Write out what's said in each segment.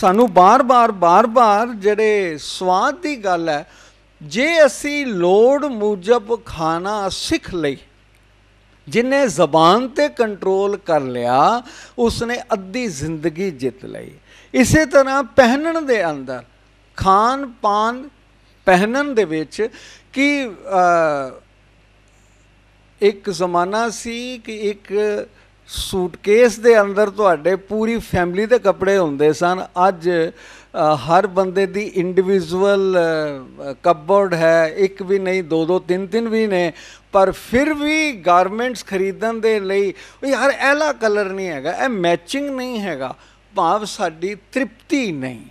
ਸਾਨੂੰ ਬਾਰ-ਬਾਰ ਬਾਰ-ਬਾਰ ਜਿਹੜੇ ਸਵਾਦ ਦੀ ਗੱਲ ਹੈ ਜੇ ਅਸੀਂ ਲੋੜ ਮੁਜਬ ਖਾਣਾ ਸਿੱਖ ਲਈ ਜਿਨੇ ਜ਼ਬਾਨ ਤੇ ਕੰਟਰੋਲ ਕਰ ਲਿਆ ਉਸਨੇ ਅੱਧੀ ਜ਼ਿੰਦਗੀ ਜਿੱਤ ਲਈ ਇਸੇ ਤਰ੍ਹਾਂ ਪਹਿਨਣ ਦੇ ਅੰਦਰ ਖਾਨ ਪਾਨ ਪਹਿਨਣ ਦੇ ਵਿੱਚ ਕਿ ਇੱਕ ਜ਼ਮਾਨਾ ਸੀ ਕਿ ਇੱਕ ਸੂਟਕੇਸ ਦੇ ਅੰਦਰ ਤੁਹਾਡੇ ਪੂਰੀ ਫੈਮਿਲੀ ਦੇ ਕੱਪੜੇ ਹੁੰਦੇ ਸਨ ਅੱਜ ਹਰ ਬੰਦੇ ਦੀ ਇੰਡੀਵਿਜੂਅਲ ਕਬਰਡ ਹੈ ਇੱਕ ਵੀ ਨਹੀਂ ਦੋ ਦੋ ਤਿੰਨ ਤਿੰਨ ਵੀ ਨੇ ਪਰ ਫਿਰ ਵੀ ਗਾਰਮੈਂਟਸ ਖਰੀਦਣ ਦੇ ਲਈ ਯਾਰ ਐਲਾ ਕਲਰ ਨਹੀਂ ਹੈਗਾ ਇਹ ਮੈਚਿੰਗ ਨਹੀਂ ਹੈਗਾ ਭਾਵ ਸਾਡੀ ਤ੍ਰਿਪਤੀ ਨਹੀਂ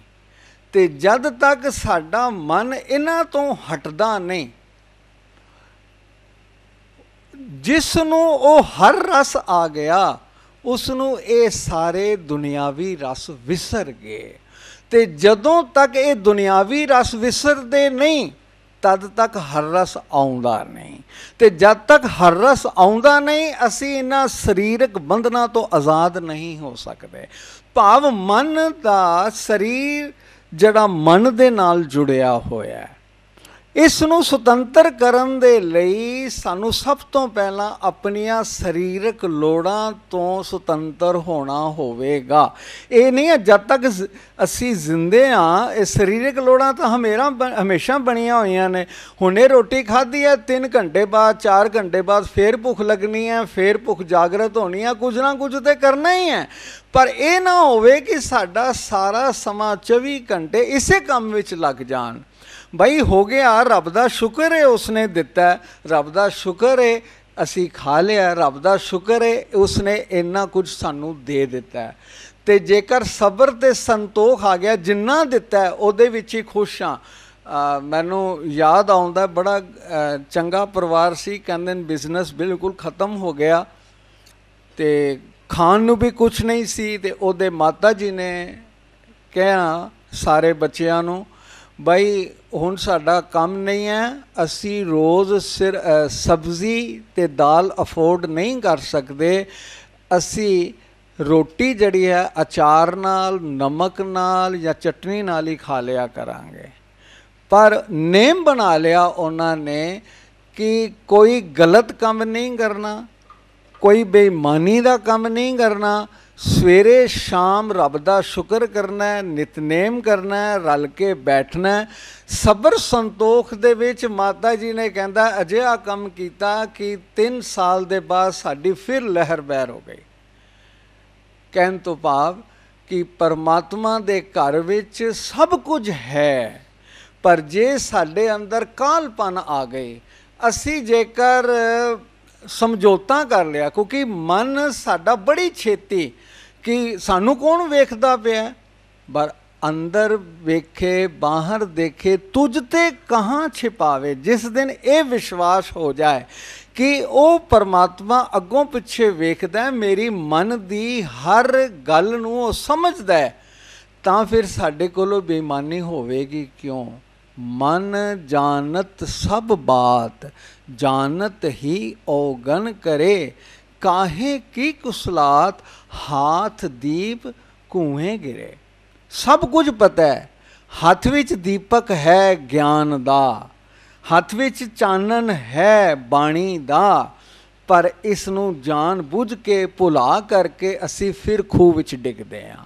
ਤੇ ਜਦ ਤੱਕ ਸਾਡਾ ਮਨ ਇਹਨਾਂ ਤੋਂ ਹਟਦਾ ਨਹੀਂ ਜਿਸ ਨੂੰ ਉਹ ਹਰ ਰਸ ਆ ਗਿਆ ਉਸ ਨੂੰ ਇਹ ਸਾਰੇ ਦੁਨਿਆਵੀ ਰਸ ਵਿਸਰ ਗਏ ਤੇ ਜਦੋਂ ਤੱਕ ਇਹ ਦੁਨਿਆਵੀ ਰਸ ਵਿਸਰਦੇ ਨਹੀਂ ਤਦ ਤੱਕ ਹਰ ਰਸ ਆਉਂਦਾ ਨਹੀਂ ਤੇ ਜਦ ਤੱਕ ਹਰ ਰਸ ਆਉਂਦਾ ਨਹੀਂ ਅਸੀਂ ਇਹਨਾਂ ਸਰੀਰਕ ਬੰਧਨਾਂ ਤੋਂ ਆਜ਼ਾਦ ਨਹੀਂ ਹੋ ਸਕਦੇ ਭਾਵ ਮਨ ਦਾ ਸਰੀਰ ਜਿਹੜਾ ਮਨ ਦੇ ਨਾਲ ਜੁੜਿਆ ਹੋਇਆ ਇਸ ਨੂੰ ਸੁਤੰਤਰ ਕਰਨ ਦੇ ਲਈ ਸਾਨੂੰ ਸਭ ਤੋਂ ਪਹਿਲਾਂ ਆਪਣੀਆਂ ਸਰੀਰਕ ਲੋੜਾਂ ਤੋਂ ਸੁਤੰਤਰ ਹੋਣਾ ਹੋਵੇਗਾ ਇਹ ਨਹੀਂ ਹੈ ਜਦ ਤੱਕ ਅਸੀਂ ਜ਼ਿੰਦੇ ਆ ਇਹ ਸਰੀਰਕ ਲੋੜਾਂ ਤਾਂ ਹਮੇਰਾ ਹਮੇਸ਼ਾ ਬਣੀਆਂ ਹੋਈਆਂ ਨੇ ਹੁਣੇ ਰੋਟੀ ਖਾਧੀ ਹੈ 3 ਘੰਟੇ ਬਾਅਦ 4 ਘੰਟੇ ਬਾਅਦ ਫੇਰ ਭੁੱਖ ਲੱਗਣੀ ਹੈ ਫੇਰ ਭੁੱਖ ਜਾਗਰਤ ਹੋਣੀ ਹੈ ਕੁਝ ਨਾ ਕੁਝ ਤੇ ਕਰਨਾ ਹੀ ਹੈ ਪਰ ਇਹ ਨਾ ਹੋਵੇ ਕਿ ਸਾਡਾ ਸਾਰਾ ਸਮਾਂ 24 ਘੰਟੇ ਇਸੇ ਕੰਮ ਵਿੱਚ ਲੱਗ ਜਾਣ ਬਈ ਹੋ ਗਿਆ ਰੱਬ ਦਾ ਸ਼ੁਕਰ ਹੈ ਉਸਨੇ ਦਿੱਤਾ ਰੱਬ ਦਾ ਸ਼ੁਕਰ ਹੈ ਅਸੀਂ ਖਾ ਲਿਆ ਰੱਬ ਦਾ ਸ਼ੁਕਰ ਹੈ ਉਸਨੇ ਇੰਨਾ ਕੁਝ ਸਾਨੂੰ ਦੇ ਦਿੱਤਾ ਤੇ ਜੇਕਰ ਸਬਰ ਤੇ ਸੰਤੋਖ ਆ ਗਿਆ ਜਿੰਨਾ ਦਿੱਤਾ ਉਹਦੇ ਵਿੱਚ ਹੀ ਖੁਸ਼ ਆ ਮੈਨੂੰ ਯਾਦ ਆਉਂਦਾ ਬੜਾ ਚੰਗਾ ਪਰਿਵਾਰ ਸੀ ਕਹਿੰਦੇ ਬਿਜ਼ਨਸ ਬਿਲਕੁਲ ਖਤਮ ਹੋ ਗਿਆ ਤੇ ਖਾਣ ਨੂੰ ਵੀ ਕੁਝ ਨਹੀਂ ਸੀ ਤੇ ਉਹਦੇ ਮਾਤਾ ਜੀ ਨੇ ਕਿਹਾ ਸਾਰੇ ਬੱਚਿਆਂ ਨੂੰ ਬਈ ਹੁਣ ਸਾਡਾ ਕੰਮ ਨਹੀਂ ਹੈ ਅਸੀਂ ਰੋਜ਼ ਸਿਰ ਸਬਜ਼ੀ ਤੇ ਦਾਲ ਅਫੋਰਡ ਨਹੀਂ ਕਰ ਸਕਦੇ ਅਸੀਂ ਰੋਟੀ ਜਿਹੜੀ ਹੈ ਅਚਾਰ ਨਾਲ ਨਮਕ ਨਾਲ ਜਾਂ ਚਟਨੀ ਨਾਲ ਹੀ ਖਾ ਲਿਆ ਕਰਾਂਗੇ ਪਰ ਨੇਮ ਬਣਾ ਲਿਆ ਉਹਨਾਂ ਨੇ ਕਿ ਕੋਈ ਗਲਤ ਕੰਮ ਨਹੀਂ ਕਰਨਾ ਕੋਈ ਬੇਈਮਾਨੀ ਦਾ ਕੰਮ ਨਹੀਂ ਕਰਨਾ ਸਵੇਰੇ ਸ਼ਾਮ ਰੱਬ ਦਾ ਸ਼ੁਕਰ ਕਰਨਾ ਹੈ ਨਿਤਨੇਮ ਕਰਨਾ ਹੈ ਰਲ ਕੇ ਬੈਠਣਾ ਹੈ ਸਬਰ ਸੰਤੋਖ ਦੇ ਵਿੱਚ ਮਾਤਾ ਜੀ ਨੇ ਕਹਿੰਦਾ ਅਜਿਹਾ ਕੰਮ ਕੀਤਾ ਕਿ 3 ਸਾਲ ਦੇ ਬਾਅਦ ਸਾਡੀ ਫਿਰ ਲਹਿਰ ਬਹਿਰ ਹੋ ਗਈ ਕਹਿਣ ਤੋਂ ਭਾਵ ਕਿ ਪਰਮਾਤਮਾ ਦੇ ਘਰ ਵਿੱਚ ਸਭ ਕੁਝ ਹੈ ਪਰ ਜੇ ਸਾਡੇ ਅੰਦਰ ਕਾਲਪਨ ਆ ਗਏ ਅਸੀਂ ਜੇਕਰ ਸਮਝੌਤਾ ਕਰ ਲਿਆ ਕਿਉਂਕਿ ਮਨ ਸਾਡਾ ਬੜੀ ਛੇਤੀ ਕਿ ਸਾਨੂੰ ਕੌਣ ਵੇਖਦਾ ਪਿਆ ਪਰ ਅੰਦਰ ਵੇਖੇ ਬਾਹਰ ਦੇਖੇ ਤੁਝ ਤੇ ਕਹਾਂ ਛਿਪਾਵੇ ਜਿਸ ਦਿਨ ਇਹ ਵਿਸ਼ਵਾਸ ਹੋ ਜਾਏ ਕਿ ਉਹ ਪਰਮਾਤਮਾ ਅੱਗੋਂ ਪਿੱਛੇ ਵੇਖਦਾ ਮੇਰੀ ਮਨ ਦੀ ਹਰ ਗੱਲ ਨੂੰ ਉਹ ਸਮਝਦਾ ਤਾਂ ਫਿਰ ਸਾਡੇ ਕੋਲੋਂ ਬੇਈਮਾਨੀ ਹੋਵੇਗੀ ਕਿਉਂ ਮਨ ਜਾਣਤ ਸਭ ਬਾਤ ਜਾਣਤ ਹੀ ਔਗਨ ਕਰੇ ਕਾਹੇ ਕੀ ਕੁਸਲਾਤ ਹਾਥ ਦੀਪ ਕੂਹੇ ਗਿਰੇ ਸਭ ਕੁਝ ਪਤਾ ਹੈ ਹੱਥ ਵਿੱਚ ਦੀਪਕ ਹੈ ਗਿਆਨ ਦਾ ਹੱਥ ਵਿੱਚ ਚਾਨਣ ਹੈ ਬਾਣੀ ਦਾ ਪਰ ਇਸ ਨੂੰ ਜਾਣ ਬੁੱਝ ਕੇ ਭੁਲਾ ਕਰਕੇ ਅਸੀਂ ਫਿਰ ਖੂਹ ਵਿੱਚ ਡਿੱਗਦੇ ਹਾਂ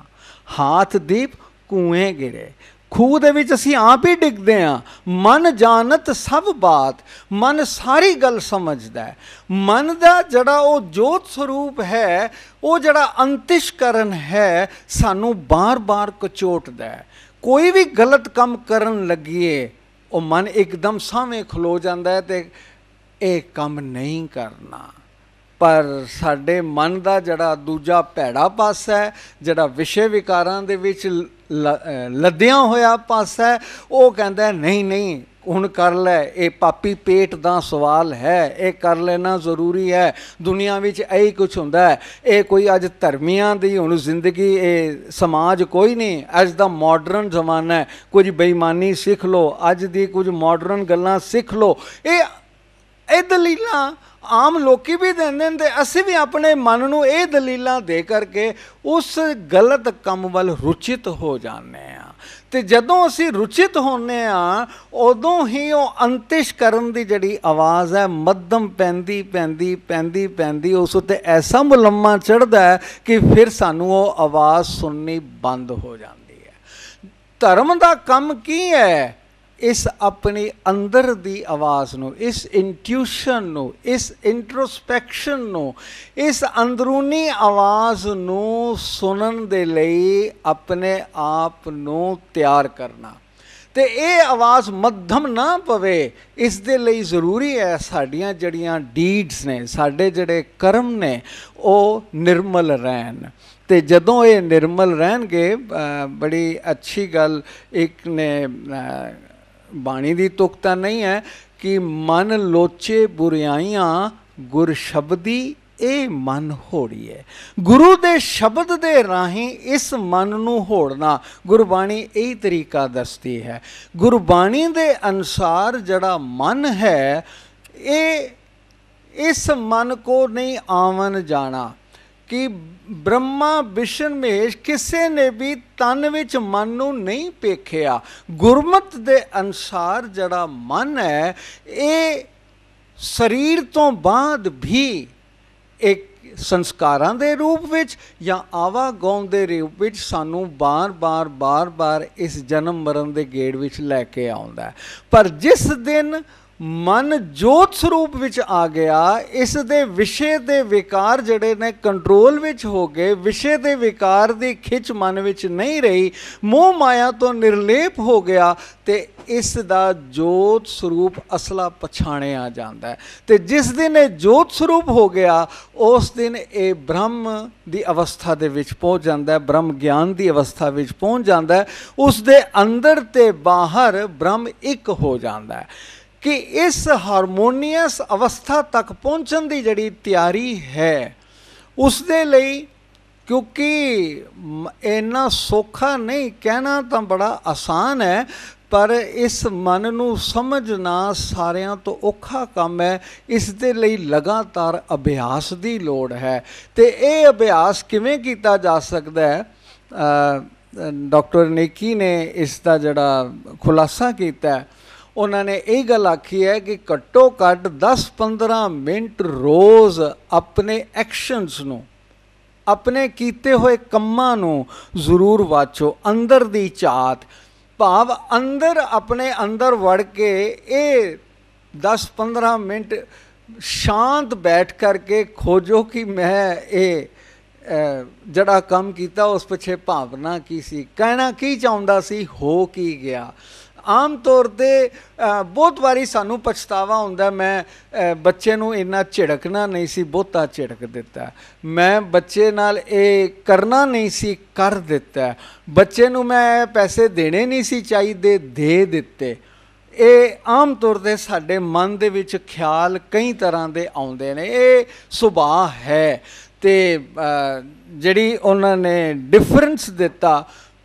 ਹਾਥ ਦੀਪ ਕੂਹੇ ਗਿਰੇ ਖੂਹ ਦੇ ਵਿੱਚ ਅਸੀਂ ਆਪ ਹੀ ਡਿੱਗਦੇ ਆ ਮਨ ਜਾਣਤ ਸਭ ਬਾਤ ਮਨ ਸਾਰੀ ਗੱਲ ਸਮਝਦਾ ਹੈ ਮਨ ਦਾ ਜਿਹੜਾ ਉਹ ਜੋਤ ਸਰੂਪ ਹੈ ਉਹ ਜਿਹੜਾ ਅੰਤਿਸ਼ਕਰਨ ਹੈ ਸਾਨੂੰ ਬਾਰ-ਬਾਰ ਕਚੋਟਦਾ ਹੈ ਕੋਈ ਵੀ ਗਲਤ ਕੰਮ ਕਰਨ ਲੱਗੀਏ ਉਹ ਮਨ ਇੱਕਦਮ ਸਾਹਮਣੇ ਖਲੋ ਜਾਂਦਾ ਹੈ ਤੇ ਇਹ ਕੰਮ ਨਹੀਂ ਕਰਨਾ ਪਰ ਸਾਡੇ ਮਨ ਦਾ ਜਿਹੜਾ ਦੂਜਾ ਭੈੜਾ ਪਾਸਾ ਹੈ ਜਿਹੜਾ ਵਿਸ਼ੇ ਵਿਕਾਰਾਂ ਦੇ ਵਿੱਚ ਲੱਦਿਆ ਹੋਇਆ ਪਾਸਾ ਹੈ ਉਹ ਕਹਿੰਦਾ ਨਹੀਂ ਨਹੀਂ ਹੁਣ ਕਰ ਲੈ ਇਹ ਪਾਪੀ ਪੇਟ ਦਾ ਸਵਾਲ ਹੈ ਇਹ ਕਰ ਲੈਣਾ ਜ਼ਰੂਰੀ ਹੈ ਦੁਨੀਆ ਵਿੱਚ ਇਹੀ ਕੁਝ ਹੁੰਦਾ ਹੈ ਇਹ ਕੋਈ ਅੱਜ ਧਰਮੀਆਂ ਦੀ ਹੁਣ ਜ਼ਿੰਦਗੀ ਇਹ ਸਮਾਜ ਕੋਈ ਨਹੀਂ ਅੱਜ ਦਾ ਮਾਡਰਨ ਜ਼ਮਾਨਾ ਹੈ ਕੁਝ ਬੇਈਮਾਨੀ ਸਿੱਖ ਲੋ ਅੱਜ ਦੀ ਕੁਝ ਮਾਡਰਨ ਗੱਲਾਂ ਸਿੱਖ ਲੋ ਇਹ ਇਹ ਦਲੀਲਾਂ ਆਮ ਲੋਕੀ ਵੀ ਦਿੰਦੇ ਨੇ ਤੇ ਅਸੀਂ ਵੀ ਆਪਣੇ ਮਨ ਨੂੰ ਇਹ ਦਲੀਲਾਂ ਦੇ ਕਰਕੇ ਉਸ ਗਲਤ ਕੰਮ ਵੱਲ ਰੁਚਿਤ ਹੋ ਜਾਂਦੇ ਆ ਤੇ ਜਦੋਂ ਅਸੀਂ ਰੁਚਿਤ ਹੁੰਨੇ ਆ ਉਦੋਂ ਹੀ ਉਹ ਅੰਤਿਸ਼ ਕਰਨ ਦੀ ਜਿਹੜੀ ਆਵਾਜ਼ ਹੈ ਮੱਧਮ ਪੈਂਦੀ ਪੈਂਦੀ ਪੈਂਦੀ ਪੈਂਦੀ ਉਸ ਉੱਤੇ ਐਸਾ ਮੁਲੰਮਾ ਚੜਦਾ ਹੈ ਕਿ ਫਿਰ ਸਾਨੂੰ ਉਹ ਆਵਾਜ਼ ਸੁਣਨੀ ਬੰਦ ਹੋ ਜਾਂਦੀ ਹੈ ਧਰਮ ਦਾ ਕੰਮ ਕੀ ਹੈ ਇਸ ਆਪਣੇ ਅੰਦਰ ਦੀ ਆਵਾਜ਼ ਨੂੰ ਇਸ ਇੰਟਿਊਸ਼ਨ ਨੂੰ ਇਸ ਇੰਟਰੋਸਪੈਕਸ਼ਨ ਨੂੰ ਇਸ ਅੰਦਰੂਨੀ ਆਵਾਜ਼ ਨੂੰ ਸੁਣਨ ਦੇ ਲਈ ਆਪਣੇ ਆਪ ਨੂੰ ਤਿਆਰ ਕਰਨਾ ਤੇ ਇਹ ਆਵਾਜ਼ ਮੱਧਮ ਨਾ ਪਵੇ ਇਸ ਦੇ ਲਈ ਜ਼ਰੂਰੀ ਹੈ ਸਾਡੀਆਂ ਜੜੀਆਂ ਡੀਡਸ ਨੇ ਸਾਡੇ ਜਿਹੜੇ ਕਰਮ ਨੇ ਉਹ ਨਿਰਮਲ ਰਹਿਣ ਤੇ ਜਦੋਂ ਇਹ ਨਿਰਮਲ ਰਹਿਣਗੇ ਬੜੀ ਅੱਛੀ ਗੱਲ ਇੱਕ ਨੇ ਬਾਣੀ ਦੀ ਤੁਕਤਾ ਨਹੀਂ ਹੈ ਕਿ ਮਨ ਲੋਚੇ ਬੁਰਿਆਈਆਂ ਗੁਰ ਸ਼ਬਦੀ ਇਹ ਮਨ ਹੋੜੀ ਹੈ ਗੁਰੂ ਦੇ ਸ਼ਬਦ ਦੇ ਰਾਹੀਂ ਇਸ ਮਨ ਨੂੰ ਹੋੜਨਾ ਗੁਰਬਾਣੀ ਇਹ ਤਰੀਕਾ ਦੱਸਦੀ ਹੈ ਗੁਰਬਾਣੀ ਦੇ ਅਨਸਾਰ ਜਿਹੜਾ ਮਨ ਹੈ ਇਹ ਇਸ ਮਨ ਕੋ ਨਹੀਂ ਆਵਨ ਜਾਣਾ ਕਿ ਬ੍ਰਹਮਾ ਵਿਸ਼ਨ ਮਹੇਸ਼ ਕਿਸੇ ਨੇ ਵੀ ਤਨ ਵਿੱਚ ਮਨ ਨੂੰ ਨਹੀਂ ਪੇਖਿਆ ਗੁਰਮਤ ਦੇ ਅਨਸਾਰ ਜਿਹੜਾ ਮਨ ਹੈ ਇਹ ਸਰੀਰ ਤੋਂ ਬਾਅਦ ਵੀ ਇੱਕ ਸੰਸਕਾਰਾਂ ਦੇ ਰੂਪ ਵਿੱਚ ਜਾਂ ਆਵਾਗੋਂ ਦੇ ਰੂਪ ਵਿੱਚ ਸਾਨੂੰ ਬਾਰ-ਬਾਰ ਬਾਰ-ਬਾਰ ਇਸ ਜਨਮ ਮਰਨ ਦੇ ਗੇੜ ਵਿੱਚ ਲੈ ਕੇ ਆਉਂਦਾ ਪਰ ਜਿਸ ਦਿਨ ਮਨ ਜੋਤ ਸਰੂਪ ਵਿੱਚ ਆ ਗਿਆ ਇਸ ਦੇ ਵਿਸ਼ੇ ਦੇ ਵਿਕਾਰ ਜਿਹੜੇ ਨੇ ਕੰਟਰੋਲ ਵਿੱਚ ਹੋ ਗਏ ਵਿਸ਼ੇ ਦੇ ਵਿਕਾਰ ਦੀ ਖਿੱਚ ਮਨ ਵਿੱਚ ਨਹੀਂ ਰਹੀ ਮੋਹ ਮਾਇਆ ਤੋਂ ਨਿਰਲੇਪ ਹੋ ਗਿਆ ਤੇ ਇਸ ਦਾ ਜੋਤ ਸਰੂਪ ਅਸਲਾ ਪਛਾਣਿਆ ਜਾਂਦਾ ਹੈ ਤੇ ਜਿਸ ਦਿਨ ਇਹ ਜੋਤ ਸਰੂਪ ਹੋ ਗਿਆ ਉਸ ਦਿਨ ਇਹ ਬ੍ਰਹਮ ਦੀ ਅਵਸਥਾ ਦੇ ਵਿੱਚ ਪਹੁੰਚ ਜਾਂਦਾ ਹੈ ਬ੍ਰਹਮ ਗਿਆਨ ਦੀ ਅਵਸਥਾ ਵਿੱਚ ਪਹੁੰਚ ਜਾਂਦਾ ਹੈ ਉਸ ਦੇ ਅੰਦਰ ਤੇ ਬਾਹਰ ਬ੍ਰਹਮ ਇੱਕ ਹੋ ਜਾਂਦਾ ਹੈ ਕਿ ਇਸ ਹਾਰਮੋਨੀਅਸ ਅਵਸਥਾ ਤੱਕ ਪਹੁੰਚਣ ਦੀ ਜਿਹੜੀ ਤਿਆਰੀ ਹੈ ਉਸ ਦੇ ਲਈ ਕਿਉਂਕਿ ਇਹਨਾਂ ਸੋਖਾ ਨਹੀਂ ਕਹਿਣਾ ਤਾਂ ਬੜਾ ਆਸਾਨ ਹੈ ਪਰ ਇਸ ਮਨ ਨੂੰ ਸਮਝਣਾ ਸਾਰਿਆਂ ਤੋਂ ਔਖਾ ਕੰਮ ਹੈ ਇਸ ਦੇ ਲਈ ਲਗਾਤਾਰ ਅਭਿਆਸ ਦੀ ਲੋੜ ਹੈ ਤੇ ਇਹ ਅਭਿਆਸ ਕਿਵੇਂ ਕੀਤਾ ਜਾ ਸਕਦਾ ਹੈ ਡਾਕਟਰ ਨੇਕੀ ਨੇ ਇਸ ਦਾ ਜਿਹੜਾ ਖੁਲਾਸਾ ਕੀਤਾ ਹੈ ਉਹਨਾਂ ਨੇ ਇਹ ਗੱਲ ਆਖੀ ਹੈ ਕਿ ਘੱਟੋ ਘੱਟ 10-15 ਮਿੰਟ ਰੋਜ਼ ਆਪਣੇ ਐਕਸ਼ਨਸ ਨੂੰ ਆਪਣੇ ਕੀਤੇ ਹੋਏ ਕੰਮਾਂ ਨੂੰ ਜ਼ਰੂਰ ਵਾਚੋ ਅੰਦਰ ਦੀ ਚਾਤ ਭਾਵ ਅੰਦਰ ਆਪਣੇ ਅੰਦਰ ਵੜ ਕੇ ਇਹ 10-15 ਮਿੰਟ ਸ਼ਾਂਤ ਬੈਠ ਕਰਕੇ ਖੋਜੋ ਕਿ ਮੈਂ ਇਹ ਜਿਹੜਾ ਕੰਮ ਕੀਤਾ ਉਸ ਪਿੱਛੇ ਭਾਵਨਾ ਕੀ ਸੀ ਕਹਿਣਾ ਕੀ ਚਾਹੁੰਦਾ ਸੀ ਹੋ ਕੀ ਗਿਆ ਆਮ ਤੌਰ ਤੇ ਬਹੁਤ ਵਾਰੀ ਸਾਨੂੰ ਪਛਤਾਵਾ ਹੁੰਦਾ ਮੈਂ ਬੱਚੇ ਨੂੰ ਇੰਨਾ ਝਿੜਕਣਾ ਨਹੀਂ ਸੀ ਬਹੁਤਾ ਝਿੜਕ ਦਿੱਤਾ ਮੈਂ ਬੱਚੇ ਨਾਲ ਇਹ ਕਰਨਾ ਨਹੀਂ ਸੀ ਕਰ ਦਿੱਤਾ ਬੱਚੇ ਨੂੰ ਮੈਂ ਪੈਸੇ ਦੇਣੇ ਨਹੀਂ ਸੀ ਚਾਹੀਦੇ ਦੇ ਦਿੱਤੇ ਇਹ ਆਮ ਤੌਰ ਤੇ ਸਾਡੇ ਮਨ ਦੇ ਵਿੱਚ ਖਿਆਲ ਕਈ ਤਰ੍ਹਾਂ ਦੇ ਆਉਂਦੇ ਨੇ ਇਹ ਸੁਭਾਅ ਹੈ ਤੇ ਜਿਹੜੀ ਉਹਨਾਂ ਨੇ ਡਿਫਰੈਂਸ ਦਿੱਤਾ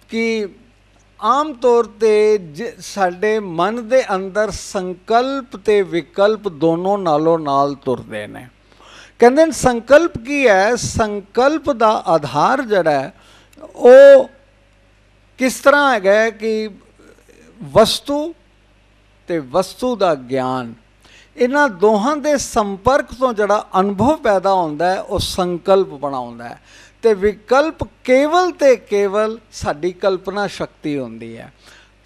ਕਿ ਆਮ ਤੌਰ ਤੇ ਸਾਡੇ ਮਨ ਦੇ ਅੰਦਰ ਸੰਕਲਪ ਤੇ ਵਿਕਲਪ ਦੋਨੋਂ ਨਾਲੋਂ ਨਾਲ ਤੁਰਦੇ ਨੇ ਕਹਿੰਦੇ ਨੇ ਸੰਕਲਪ ਕੀ ਹੈ ਸੰਕਲਪ ਦਾ ਆਧਾਰ ਜਿਹੜਾ ਉਹ ਕਿਸ ਤਰ੍ਹਾਂ ਹੈਗਾ ਕਿ ਵਸਤੂ ਤੇ ਵਸਤੂ ਦਾ ਗਿਆਨ ਇਹਨਾਂ ਦੋਹਾਂ ਦੇ ਸੰਪਰਕ ਤੋਂ ਜਿਹੜਾ ਅਨੁਭਵ ਪੈਦਾ ਹੁੰਦਾ ਹੈ ਉਹ ਸੰਕਲਪ ਬਣਾਉਂਦਾ ਹੈ ਤੇ ਵਿਕਲਪ ਕੇਵਲ ਤੇ ਕੇਵਲ ਸਾਡੀ ਕਲਪਨਾ ਸ਼ਕਤੀ ਹੁੰਦੀ ਹੈ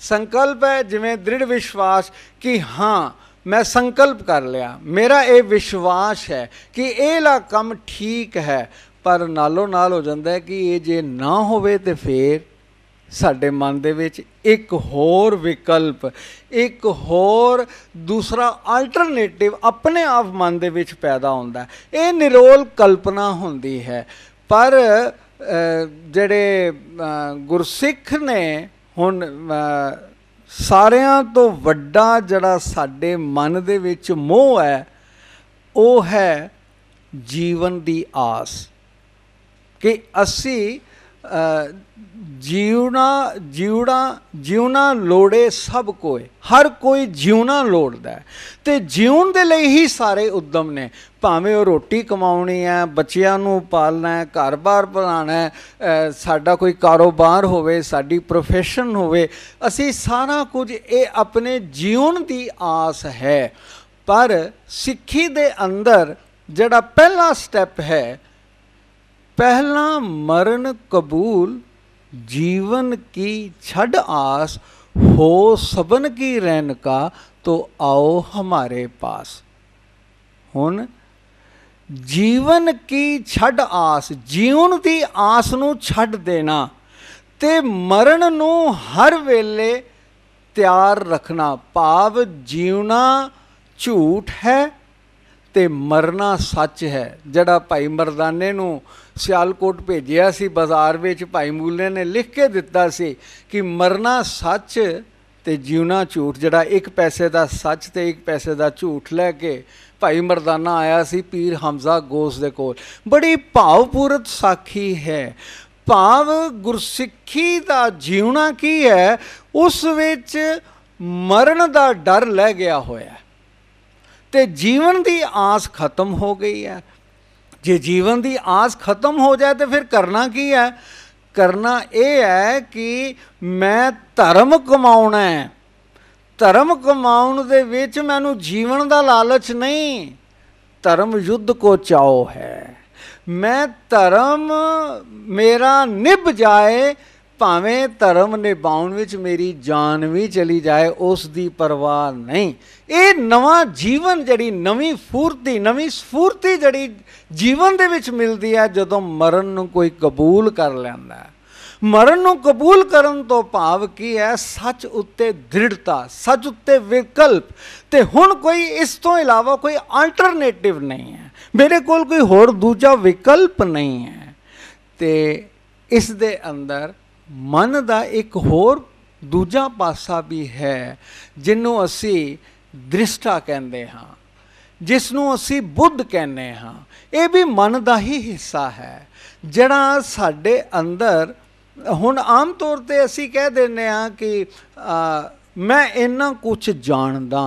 ਸੰਕਲਪ ਹੈ ਜਿਵੇਂ ਦ੍ਰਿੜ ਵਿਸ਼ਵਾਸ ਕਿ ਹਾਂ ਮੈਂ ਸੰਕਲਪ ਕਰ ਲਿਆ ਮੇਰਾ ਇਹ ਵਿਸ਼ਵਾਸ ਹੈ ਕਿ ਇਹ ਲਾ ਕੰਮ ਠੀਕ ਹੈ ਪਰ ਨਾਲੋਂ ਨਾਲ ਹੋ ਜਾਂਦਾ ਹੈ ਕਿ ਇਹ ਜੇ ਨਾ ਹੋਵੇ ਤੇ ਫੇਰ ਸਾਡੇ ਮਨ ਦੇ ਵਿੱਚ ਇੱਕ ਹੋਰ ਵਿਕਲਪ ਇੱਕ ਹੋਰ ਦੂਸਰਾ ਆਲਟਰਨੇਟਿਵ ਆਪਣੇ ਆਪ ਮਨ ਦੇ ਵਿੱਚ ਪੈਦਾ ਹੁੰਦਾ ਇਹ ਨਿਰੋਲ ਕਲਪਨਾ ਹੁੰਦੀ ਹੈ ਪਰ ਜਿਹੜੇ ਗੁਰਸਿੱਖ ਨੇ ਹੁਣ ਸਾਰਿਆਂ ਤੋਂ ਵੱਡਾ ਜਿਹੜਾ ਸਾਡੇ ਮਨ ਦੇ ਵਿੱਚ ਮੋਹ ਹੈ ਉਹ ਹੈ ਜੀਵਨ ਦੀ ਆਸ ਕਿ ਅਸੀਂ ਜੀਉਣਾ ਜੀਉਣਾ ਜਿਉਣਾ ਲੋੜੇ ਸਭ ਕੋਏ ਹਰ ਕੋਈ ਜਿਉਣਾ ਲੋੜਦਾ ਤੇ ਜਿਉਣ ਦੇ ਲਈ ਹੀ ਸਾਰੇ ਉਦਮ ਨੇ ਭਾਵੇਂ ਉਹ ਰੋਟੀ ਕਮਾਉਣੀ ਹੈ ਬੱਚਿਆਂ ਨੂੰ ਪਾਲਣਾ ਹੈ ਘਰ-ਬਾਰ ਬਣਾਉਣਾ ਹੈ ਸਾਡਾ ਕੋਈ ਕਾਰੋਬਾਰ ਹੋਵੇ ਸਾਡੀ profession ਹੋਵੇ ਅਸੀਂ ਸਾਰਾ ਕੁਝ ਇਹ ਆਪਣੇ ਜੀਉਣ ਦੀ ਆਸ ਹੈ ਪਰ ਸਿੱਖੀ ਦੇ ਅੰਦਰ ਜਿਹੜਾ ਪਹਿਲਾ ਸਟੈਪ ਹੈ ਪਹਿਲਾ ਮਰਨ ਕਬੂਲ ਜੀਵਨ ਕੀ ਛੱਡ ਆਸ ਹੋ ਸਬਨ ਕੀ ਰਹਿਨ ਕਾ ਤੋ ਆਓ ਹਮਾਰੇ ਪਾਸ ਹੁਣ ਜੀਵਨ ਕੀ ਛੱਡ ਆਸ ਜੀਉਣ ਦੀ ਆਸ ਨੂੰ ਛੱਡ ਦੇਣਾ ਤੇ ਮਰਨ ਨੂੰ ਹਰ ਵੇਲੇ ਤਿਆਰ ਰੱਖਣਾ ਭਾਵ ਜੀਉਣਾ ਝੂਠ ਹੈ ਤੇ ਮਰਨਾ ਸੱਚ ਹੈ ਜਿਹੜਾ ਭਾਈ ਮਰਦਾਨੇ ਨੂੰ ਸਿਆਲਕੋਟ ਭੇਜਿਆ ਸੀ ਬਾਜ਼ਾਰ ਵਿੱਚ ਭਾਈ ਮੂਲੇ ਨੇ ਲਿਖ ਕੇ ਦਿੱਤਾ ਸੀ ਕਿ ਮਰਨਾ ਸੱਚ ਤੇ ਜਿਉਣਾ ਝੂਠ ਜਿਹੜਾ ਇੱਕ ਪੈਸੇ ਦਾ ਸੱਚ ਤੇ ਇੱਕ ਪੈਸੇ ਦਾ ਝੂਠ ਲੈ ਕੇ ਭਾਈ ਮਰਦਾਨਾ ਆਇਆ ਸੀ ਪੀਰ ਹਮਜ਼ਾ ਗੋਸ ਦੇ ਕੋਲ ਬੜੀ ਭਾਵਪੂਰਤ ਸਾਖੀ ਹੈ ਭਾਵ ਗੁਰਸਿੱਖੀ ਦਾ ਜਿਉਣਾ ਕੀ ਹੈ ਉਸ ਵਿੱਚ ਮਰਨ ਦਾ ਡਰ ਲੈ ਗਿਆ ਹੋਇਆ ਤੇ ਜੀਵਨ ਦੀ ਆਸ ਖਤਮ ਹੋ ਗਈ ਹੈ ਜੇ ਜੀਵਨ ਦੀ ਆਸ ਖਤਮ ਹੋ ਜਾਏ ਤੇ ਫਿਰ ਕਰਨਾ ਕੀ ਹੈ ਕਰਨਾ ਇਹ ਹੈ ਕਿ ਮੈਂ ਧਰਮ ਕਮਾਉਣਾ ਹੈ ਧਰਮ ਕਮਾਉਣ ਦੇ ਵਿੱਚ ਮੈਨੂੰ ਜੀਵਨ ਦਾ ਲਾਲਚ ਨਹੀਂ ਧਰਮ ਯੁੱਧ ਕੋ ਚਾਓ ਹੈ ਮੈਂ ਧਰਮ ਮੇਰਾ ਨਿਭ ਜਾਏ ਭਾਵੇਂ ਧਰਮ ਨਿਭਾਉਣ ਵਿੱਚ ਮੇਰੀ ਜਾਨ ਵੀ ਚਲੀ ਜਾਏ ਉਸ ਦੀ ਪਰਵਾਹ ਨਹੀਂ ਇਹ ਨਵਾਂ ਜੀਵਨ ਜਿਹੜੀ ਨਵੀਂ ਫੁਰਤੀ ਨਵੀਂ ਸਫੂਰਤੀ ਜਿਹੜੀ ਜੀਵਨ ਦੇ ਵਿੱਚ ਮਿਲਦੀ ਹੈ ਜਦੋਂ ਮਰਨ ਨੂੰ ਕੋਈ ਕਬੂਲ ਕਰ ਲੈਂਦਾ ਹੈ ਮਰਨ ਨੂੰ ਕਬੂਲ ਕਰਨ ਤੋਂ ਭਾਵ ਕੀ ਹੈ ਸੱਚ ਉੱਤੇ ਦ੍ਰਿੜਤਾ ਸੱਚ ਉੱਤੇ ਵਿਕਲਪ ਤੇ ਹੁਣ ਕੋਈ ਇਸ ਤੋਂ ਇਲਾਵਾ ਕੋਈ ਆਲਟਰਨੇਟਿਵ ਨਹੀਂ ਹੈ ਮੇਰੇ ਕੋਲ ਕੋਈ ਹੋਰ ਦੂਜਾ ਵਿਕਲਪ ਨਹੀਂ ਹੈ ਤੇ ਇਸ ਦੇ ਅੰਦਰ ਮਨ ਦਾ ਇੱਕ ਹੋਰ ਦੂਜਾ ਪਾਸਾ ਵੀ ਹੈ ਜਿਹਨੂੰ ਅਸੀਂ ਦ੍ਰਿਸ਼ਟਾ ਕਹਿੰਦੇ ਹਾਂ ਜਿਸ ਨੂੰ ਅਸੀਂ ਬੁੱਧ ਕਹਿੰਦੇ ਹਾਂ ਇਹ ਵੀ ਮਨ ਦਾ ਹੀ ਹਿੱਸਾ ਹੈ ਜਿਹੜਾ ਸਾਡੇ ਅੰਦਰ ਹੁਣ ਆਮ ਤੌਰ ਤੇ ਅਸੀਂ ਕਹਿ ਦਿੰਨੇ ਆ ਕਿ ਮੈਂ ਇੰਨਾ ਕੁਝ ਜਾਣਦਾ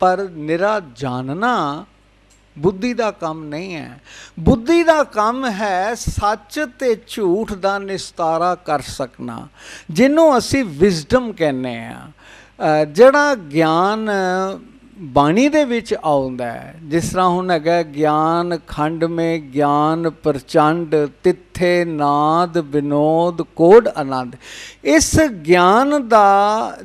ਪਰ ਨਿਰਾ ਜਾਣਨਾ ਬੁੱਧੀ ਦਾ ਕੰਮ ਨਹੀਂ ਹੈ ਬੁੱਧੀ ਦਾ ਕੰਮ ਹੈ ਸੱਚ ਤੇ ਝੂਠ ਦਾ ਨਿਸਤਾਰਾ ਕਰ ਸਕਣਾ ਜਿਹਨੂੰ ਅਸੀਂ ਵਿਜ਼ਡਮ ਕਹਿੰਨੇ ਆ ਜਿਹੜਾ ਗਿਆਨ ਬਾਣੀ ਦੇ ਵਿੱਚ ਆਉਂਦਾ ਹੈ ਜਿਸ ਤਰ੍ਹਾਂ ਹੁਣ ਹੈਗਾ ਗਿਆਨ ਖੰਡ ਮੇ ਗਿਆਨ ਪ੍ਰਚੰਡ ਤਿੱਥੇ ਨਾਦ ਬਿਨੋਦ ਕੋਡ ਆਨੰਦ ਇਸ ਗਿਆਨ ਦਾ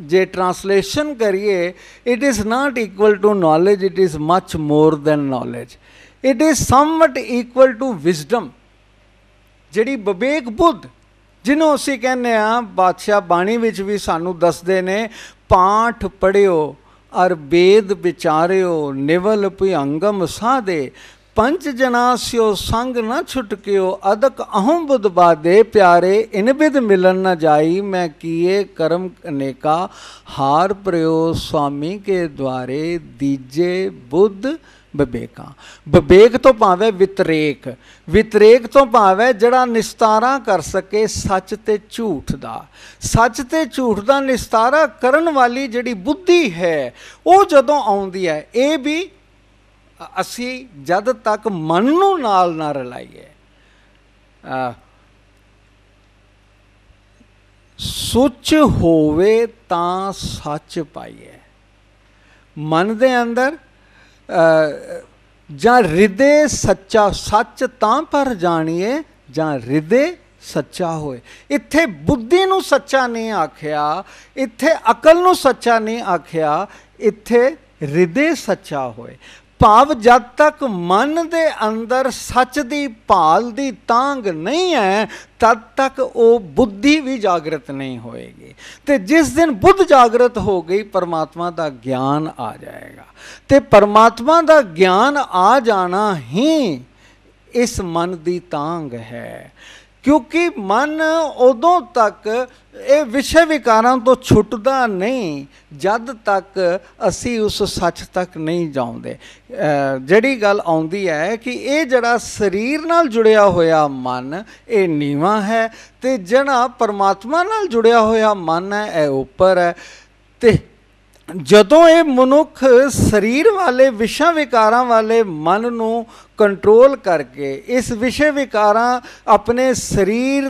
ਜੇ ਟਰਾਂਸਲੇਸ਼ਨ ਕਰੀਏ it is not equal to knowledge it is much more than knowledge it is somewhat equal to wisdom ਜਿਹੜੀ ਵਿਵੇਕ ਬੁੱਧ ਜਿਹਨੂੰ ਅਸੀਂ ਕਹਿੰਦੇ ਆ ਬਾਦਸ਼ਾਹ ਬਾਣੀ ਵਿੱਚ ਵੀ ਸਾਨੂੰ ਦੱਸਦੇ ਨੇ ਪਾਠ ਪੜਿਓ ਅਰ ਬੇਦ ਵਿਚਾਰਿਓ ਨਿਵਲ ਭਯੰਗਮ ਸਾਦੇ ਪੰਜ ਜਨਾ ਸਿਓ ਸੰਗ ਨਾ ਛੁਟਕਿਓ ਅਦਕ ਅਹੰ ਬੁਧ ਬਾਦੇ ਪਿਆਰੇ ਇਨ ਬਿਦ ਮਿਲਨ ਨਾ ਜਾਈ ਮੈਂ ਕੀਏ ਕਰਮ ਅਨੇਕਾ ਹਾਰ ਪ੍ਰਯੋ ਸੁਆਮੀ ਕੇ ਦਵਾਰੇ ਦੀਜੇ ਬੁੱਧ ਵਿਵੇਕਾਂ ਵਿਵੇਕ ਤੋਂ ਭਾਵੇਂ ਵਿਤਰੇਕ ਵਿਤਰੇਕ ਤੋਂ ਭਾਵੇਂ ਜਿਹੜਾ ਨਿਸਤਾਰਾ ਕਰ ਸਕੇ ਸੱਚ ਤੇ ਝੂਠ ਦਾ ਸੱਚ ਤੇ ਝੂਠ ਦਾ ਨਿਸਤਾਰਾ ਕਰਨ ਵਾਲੀ ਜਿਹੜੀ ਬੁੱਧੀ ਹੈ ਉਹ ਜਦੋਂ ਆਉਂਦੀ ਹੈ ਇਹ ਵੀ ਅਸੀਂ ਜਦ ਤੱਕ ਮਨ ਨੂੰ ਨਾਲ ਨਾ ਰਲਾਈਏ ਸੁੱਚ ਹੋਵੇ ਤਾਂ ਸੱਚ ਪਾਈਏ ਮਨ ਦੇ ਅੰਦਰ ਜਾਂ ਹਿਰਦੇ ਸੱਚਾ ਸੱਚ ਤਾਂ ਪਰ ਜਾਣੀਏ ਜਾਂ ਹਿਰਦੇ ਸੱਚਾ ਹੋਏ ਇੱਥੇ ਬੁੱਧੀ ਨੂੰ ਸੱਚਾ ਨਹੀਂ ਆਖਿਆ ਇੱਥੇ ਅਕਲ ਨੂੰ ਸੱਚਾ ਨਹੀਂ ਆਖਿਆ ਇੱਥੇ ਹਿਰਦੇ ਸੱਚਾ ਹੋਏ ਭਾਵ ਜਦ ਤੱਕ ਮਨ ਦੇ ਅੰਦਰ ਸੱਚ ਦੀ ਭਾਲ ਦੀ ਤਾਂਗ ਨਹੀਂ ਹੈ ਤਦ ਤੱਕ ਉਹ ਬੁੱਧੀ ਵੀ ਜਾਗਰਤ ਨਹੀਂ ਹੋਏਗੀ ਤੇ ਜਿਸ ਦਿਨ ਬੁੱਧ ਜਾਗਰਤ ਹੋ ਗਈ ਪਰਮਾਤਮਾ ਦਾ ਗਿਆਨ ਆ ਜਾਏਗਾ ਤੇ ਪਰਮਾਤਮਾ ਦਾ ਗਿਆਨ ਆ ਜਾਣਾ ਹੀ ਇਸ ਮਨ ਦੀ ਤਾਂਗ ਹੈ ਕਿਉਂਕਿ ਮਨ ਉਦੋਂ ਤੱਕ ਇਹ ਵਿਸ਼ੇ ਵਿਕਾਰਾਂ ਤੋਂ ਛੁੱਟਦਾ ਨਹੀਂ ਜਦ ਤੱਕ ਅਸੀਂ ਉਸ ਸੱਚ ਤੱਕ ਨਹੀਂ ਜਾਉਂਦੇ ਜਿਹੜੀ ਗੱਲ ਆਉਂਦੀ ਹੈ ਕਿ ਇਹ ਜਿਹੜਾ ਸਰੀਰ ਨਾਲ ਜੁੜਿਆ ਹੋਇਆ ਮਨ ਇਹ ਨੀਵਾ ਹੈ ਤੇ ਜਿਹੜਾ ਪਰਮਾਤਮਾ ਨਾਲ ਜੁੜਿਆ ਹੋਇਆ ਮਨ ਹੈ ਇਹ ਉੱਪਰ ਹੈ ਤੇ ਜਦੋਂ ਇਹ ਮਨੁੱਖ ਸਰੀਰ ਵਾਲੇ ਵਿਸ਼ਾ ਵਿਕਾਰਾਂ ਵਾਲੇ ਮਨ ਨੂੰ ਕੰਟਰੋਲ ਕਰਕੇ ਇਸ ਵਿਸ਼ੇ ਵਿਕਾਰਾਂ ਆਪਣੇ ਸਰੀਰ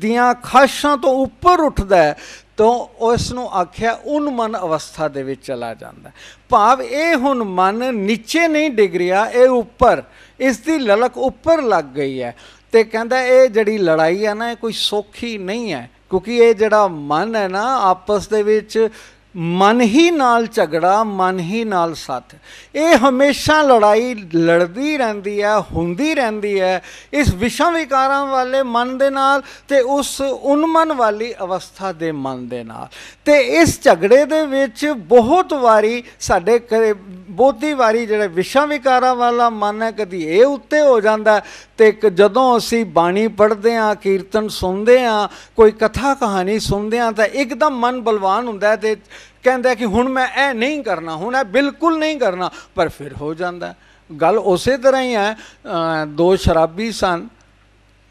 ਦੀਆਂ ਖਾਸ਼ਾਂ ਤੋਂ ਉੱਪਰ ਉੱਠਦਾ ਹੈ ਤਾਂ ਉਸ ਨੂੰ ਆਖਿਆ ਮਨ ਅਵਸਥਾ ਦੇ ਵਿੱਚ ਚਲਾ ਜਾਂਦਾ ਭਾਵ ਇਹ ਹੁਣ ਮਨ ਨੀਚੇ ਨਹੀਂ ਡਿਗ ਰਿਹਾ ਇਹ ਉੱਪਰ ਇਸ ਦੀ ਲਲਕ ਉੱਪਰ ਲੱਗ ਗਈ ਹੈ ਤੇ ਕਹਿੰਦਾ ਇਹ ਜਿਹੜੀ ਲੜਾਈ ਹੈ ਨਾ ਇਹ ਕੋਈ ਸੌਖੀ ਨਹੀਂ ਹੈ ਕਿਉਂਕਿ ਇਹ ਜਿਹੜਾ ਮਨ ਹੈ ਨਾ ਆਪਸ ਦੇ ਵਿੱਚ ਮਨ ਹੀ ਨਾਲ ਝਗੜਾ ਮਨ ਹੀ ਨਾਲ ਸਾਥ ਇਹ ਹਮੇਸ਼ਾ ਲੜਾਈ ਲੜਦੀ ਰਹਿੰਦੀ ਹੈ ਹੁੰਦੀ ਰਹਿੰਦੀ ਹੈ ਇਸ ਵਿਸ਼ਾ ਵਿਕਾਰਾਂ ਵਾਲੇ ਮਨ ਦੇ ਨਾਲ ਤੇ ਉਸ ਉਨਮਨ ਵਾਲੀ ਅਵਸਥਾ ਦੇ ਮਨ ਦੇ ਨਾਲ ਤੇ ਇਸ ਝਗੜੇ ਦੇ ਵਿੱਚ ਬਹੁਤ ਵਾਰੀ ਸਾਡੇ ਬਹੁਤੀ ਵਾਰੀ ਜਿਹੜੇ ਵਿਸ਼ਾ ਵਿਕਾਰਾਂ ਵਾਲਾ ਮਨ ਹੈ ਕਦੀ ਇਹ ਉੱਤੇ ਹੋ ਜਾਂਦਾ ਤੇ ਜਦੋਂ ਅਸੀਂ ਬਾਣੀ ਪੜ੍ਹਦੇ ਆ ਕੀਰਤਨ ਸੁਣਦੇ ਆ ਕੋਈ ਕਥਾ ਕਹਾਣੀ ਸੁਣਦੇ ਆ ਤਾਂ ਇੱਕਦਮ ਮਨ ਬਲਵਾਨ ਹੁੰਦਾ ਤੇ ਕਹਿੰਦਾ ਕਿ ਹੁਣ ਮੈਂ ਇਹ ਨਹੀਂ ਕਰਨਾ ਹੁਣ ਇਹ ਬਿਲਕੁਲ ਨਹੀਂ ਕਰਨਾ ਪਰ ਫਿਰ ਹੋ ਜਾਂਦਾ ਗੱਲ ਉਸੇ ਤਰ੍ਹਾਂ ਹੀ ਹੈ ਦੋ ਸ਼ਰਾਬੀ ਸਨ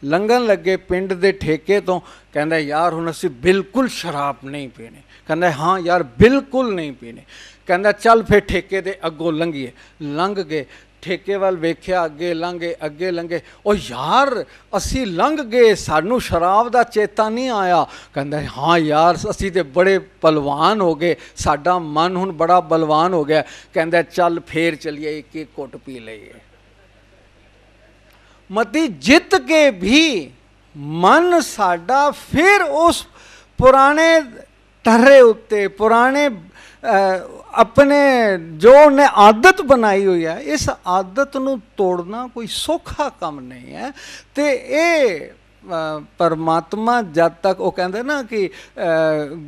ਲੰਘਣ ਲੱਗੇ ਪਿੰਡ ਦੇ ਠੇਕੇ ਤੋਂ ਕਹਿੰਦਾ ਯਾਰ ਹੁਣ ਅਸੀਂ ਬਿਲਕੁਲ ਸ਼ਰਾਬ ਨਹੀਂ ਪੀਣੀ ਕਹਿੰਦਾ ਹਾਂ ਯਾਰ ਬਿਲਕੁਲ ਨਹੀਂ ਪੀਣੀ ਕਹਿੰਦਾ ਚੱਲ ਫੇ ਠੇਕੇ ਦੇ ਅੱਗੋਂ ਲੰਘੀਏ ਲੰਘ ਗਏ ਠੇਕੇ ਵੱਲ ਵੇਖਿਆ ਅੱਗੇ ਲੰਘੇ ਅੱਗੇ ਲੰਘੇ ਉਹ ਯਾਰ ਅਸੀਂ ਲੰਘ ਗਏ ਸਾਨੂੰ ਸ਼ਰਾਬ ਦਾ ਚੇਤਾ ਨਹੀਂ ਆਇਆ ਕਹਿੰਦਾ ਹਾਂ ਯਾਰ ਅਸੀਂ ਤੇ ਬੜੇ ਪਹਿਲਵਾਨ ਹੋ ਗਏ ਸਾਡਾ ਮਨ ਹੁਣ ਬੜਾ ਬਲਵਾਨ ਹੋ ਗਿਆ ਕਹਿੰਦਾ ਚੱਲ ਫੇਰ ਚਲੀਏ ਇੱਕ ਇੱਕ ਘੁੱਟ ਪੀ ਲਈਏ ਮਤੀ ਜਿੱਤ ਕੇ ਵੀ ਮਨ ਸਾਡਾ ਫਿਰ ਉਸ ਪੁਰਾਣੇ ਤਰੇ ਉੱਤੇ ਪੁਰਾਣੇ ਆਪਣੇ ਜੋ ਉਹਨੇ ਆਦਤ ਬਣਾਈ ਹੋਈ ਹੈ ਇਸ ਆਦਤ ਨੂੰ ਤੋੜਨਾ ਕੋਈ ਸੌਖਾ ਕੰਮ ਨਹੀਂ ਹੈ ਤੇ ਇਹ ਪਰਮਾਤਮਾ ਜਦ ਤੱਕ ਉਹ ਕਹਿੰਦੇ ਨਾ ਕਿ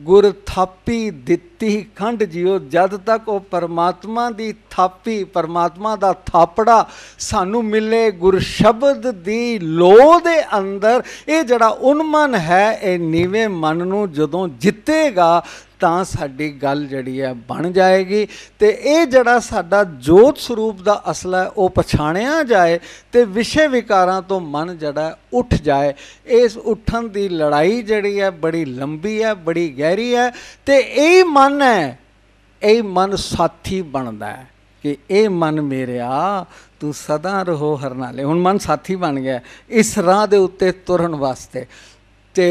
ਗੁਰ ਥਾਪੀ ਦਿੱਤੀ ਖੰਡ ਜਿਉ ਜਦ ਤੱਕ ਉਹ ਪਰਮਾਤਮਾ ਦੀ ਥਾਪੀ ਪਰਮਾਤਮਾ ਦਾ ਥਾਪੜਾ ਸਾਨੂੰ ਮਿਲੇ ਗੁਰ ਸ਼ਬਦ ਦੀ ਲੋ ਦੇ ਅੰਦਰ ਇਹ ਜਿਹੜਾ ਉਨਮਨ ਹੈ ਇਹ ਨੀਵੇਂ ਮਨ ਨੂੰ ਜਦੋਂ ਜਿੱਤੇਗਾ ਤਾਂ ਸਾਡੀ ਗੱਲ ਜਿਹੜੀ ਹੈ ਬਣ ਜਾਏਗੀ ਤੇ ਇਹ ਜਿਹੜਾ ਸਾਡਾ ਜੋਤ ਸਰੂਪ ਦਾ ਅਸਲਾ ਉਹ ਪਛਾਣਿਆ ਜਾਏ ਤੇ ਵਿਸ਼ੇ ਵਿਕਾਰਾਂ ਤੋਂ ਮਨ ਜਿਹੜਾ ਉੱਠ ਜਾਏ ਇਸ ਉੱਠਣ ਦੀ ਲੜਾਈ ਜਿਹੜੀ ਹੈ ਬੜੀ ਲੰਬੀ ਹੈ ਬੜੀ ਗਹਿਰੀ ਹੈ ਤੇ ਇਹ ਮਨ ਹੈ ਇਹ ਮਨ ਸਾਥੀ ਬਣਦਾ ਹੈ ਕਿ ਇਹ ਮਨ ਮੇਰਿਆ ਤੂੰ ਸਦਾ ਰਹੋ ਹਰ ਨਾਲੇ ਹੁਣ ਮਨ ਸਾਥੀ ਬਣ ਗਿਆ ਇਸ ਰਾਹ ਦੇ ਉੱਤੇ ਤੁਰਨ ਵਾਸਤੇ ਤੇ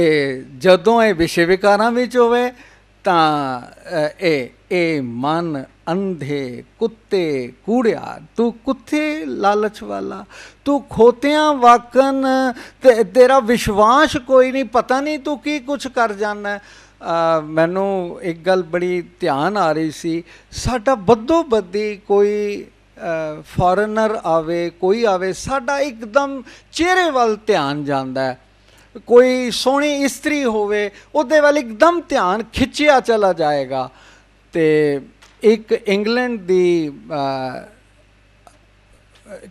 ਜਦੋਂ ਇਹ ਵਿਸ਼ੇ ਵਿਕਾਰਾਂ ਵਿੱਚ ਹੋਵੇ ਤਾਂ ਇਹ ਇਹ ਮਨ ਅੰਧੇ ਕੁੱਤੇ ਕੂੜਿਆ ਤੂੰ ਕੁੱਥੇ ਲਾਲਚ ਵਾਲਾ ਤੂੰ ਖੋਤਿਆਂ ਵਾਕਨ ਤੇ ਤੇਰਾ ਵਿਸ਼ਵਾਸ ਕੋਈ ਨਹੀਂ ਪਤਾ ਨਹੀਂ ਤੂੰ ਕੀ ਕੁਝ ਕਰ ਜਾਣਾ ਮੈਨੂੰ ਇੱਕ ਗੱਲ ਬੜੀ ਧਿਆਨ ਆ ਰਹੀ ਸੀ ਸਾਡਾ ਬੱਦੋ ਬੱਦੀ ਕੋਈ ਫੋਰਨਰ ਆਵੇ ਕੋਈ ਆਵੇ ਸਾਡਾ ਇੱਕਦਮ ਚਿਹਰੇ ਵੱਲ ਧਿਆਨ ਜਾਂਦਾ ਹੈ ਕੋਈ ਸੋਹਣੀ ਇਸਤਰੀ ਹੋਵੇ ਉਹਦੇ ਵੱਲ ਇੱਕਦਮ ਧਿਆਨ ਖਿੱਚਿਆ ਚਲਾ ਜਾਏਗਾ ਤੇ ਇੱਕ ਇੰਗਲੈਂਡ ਦੀ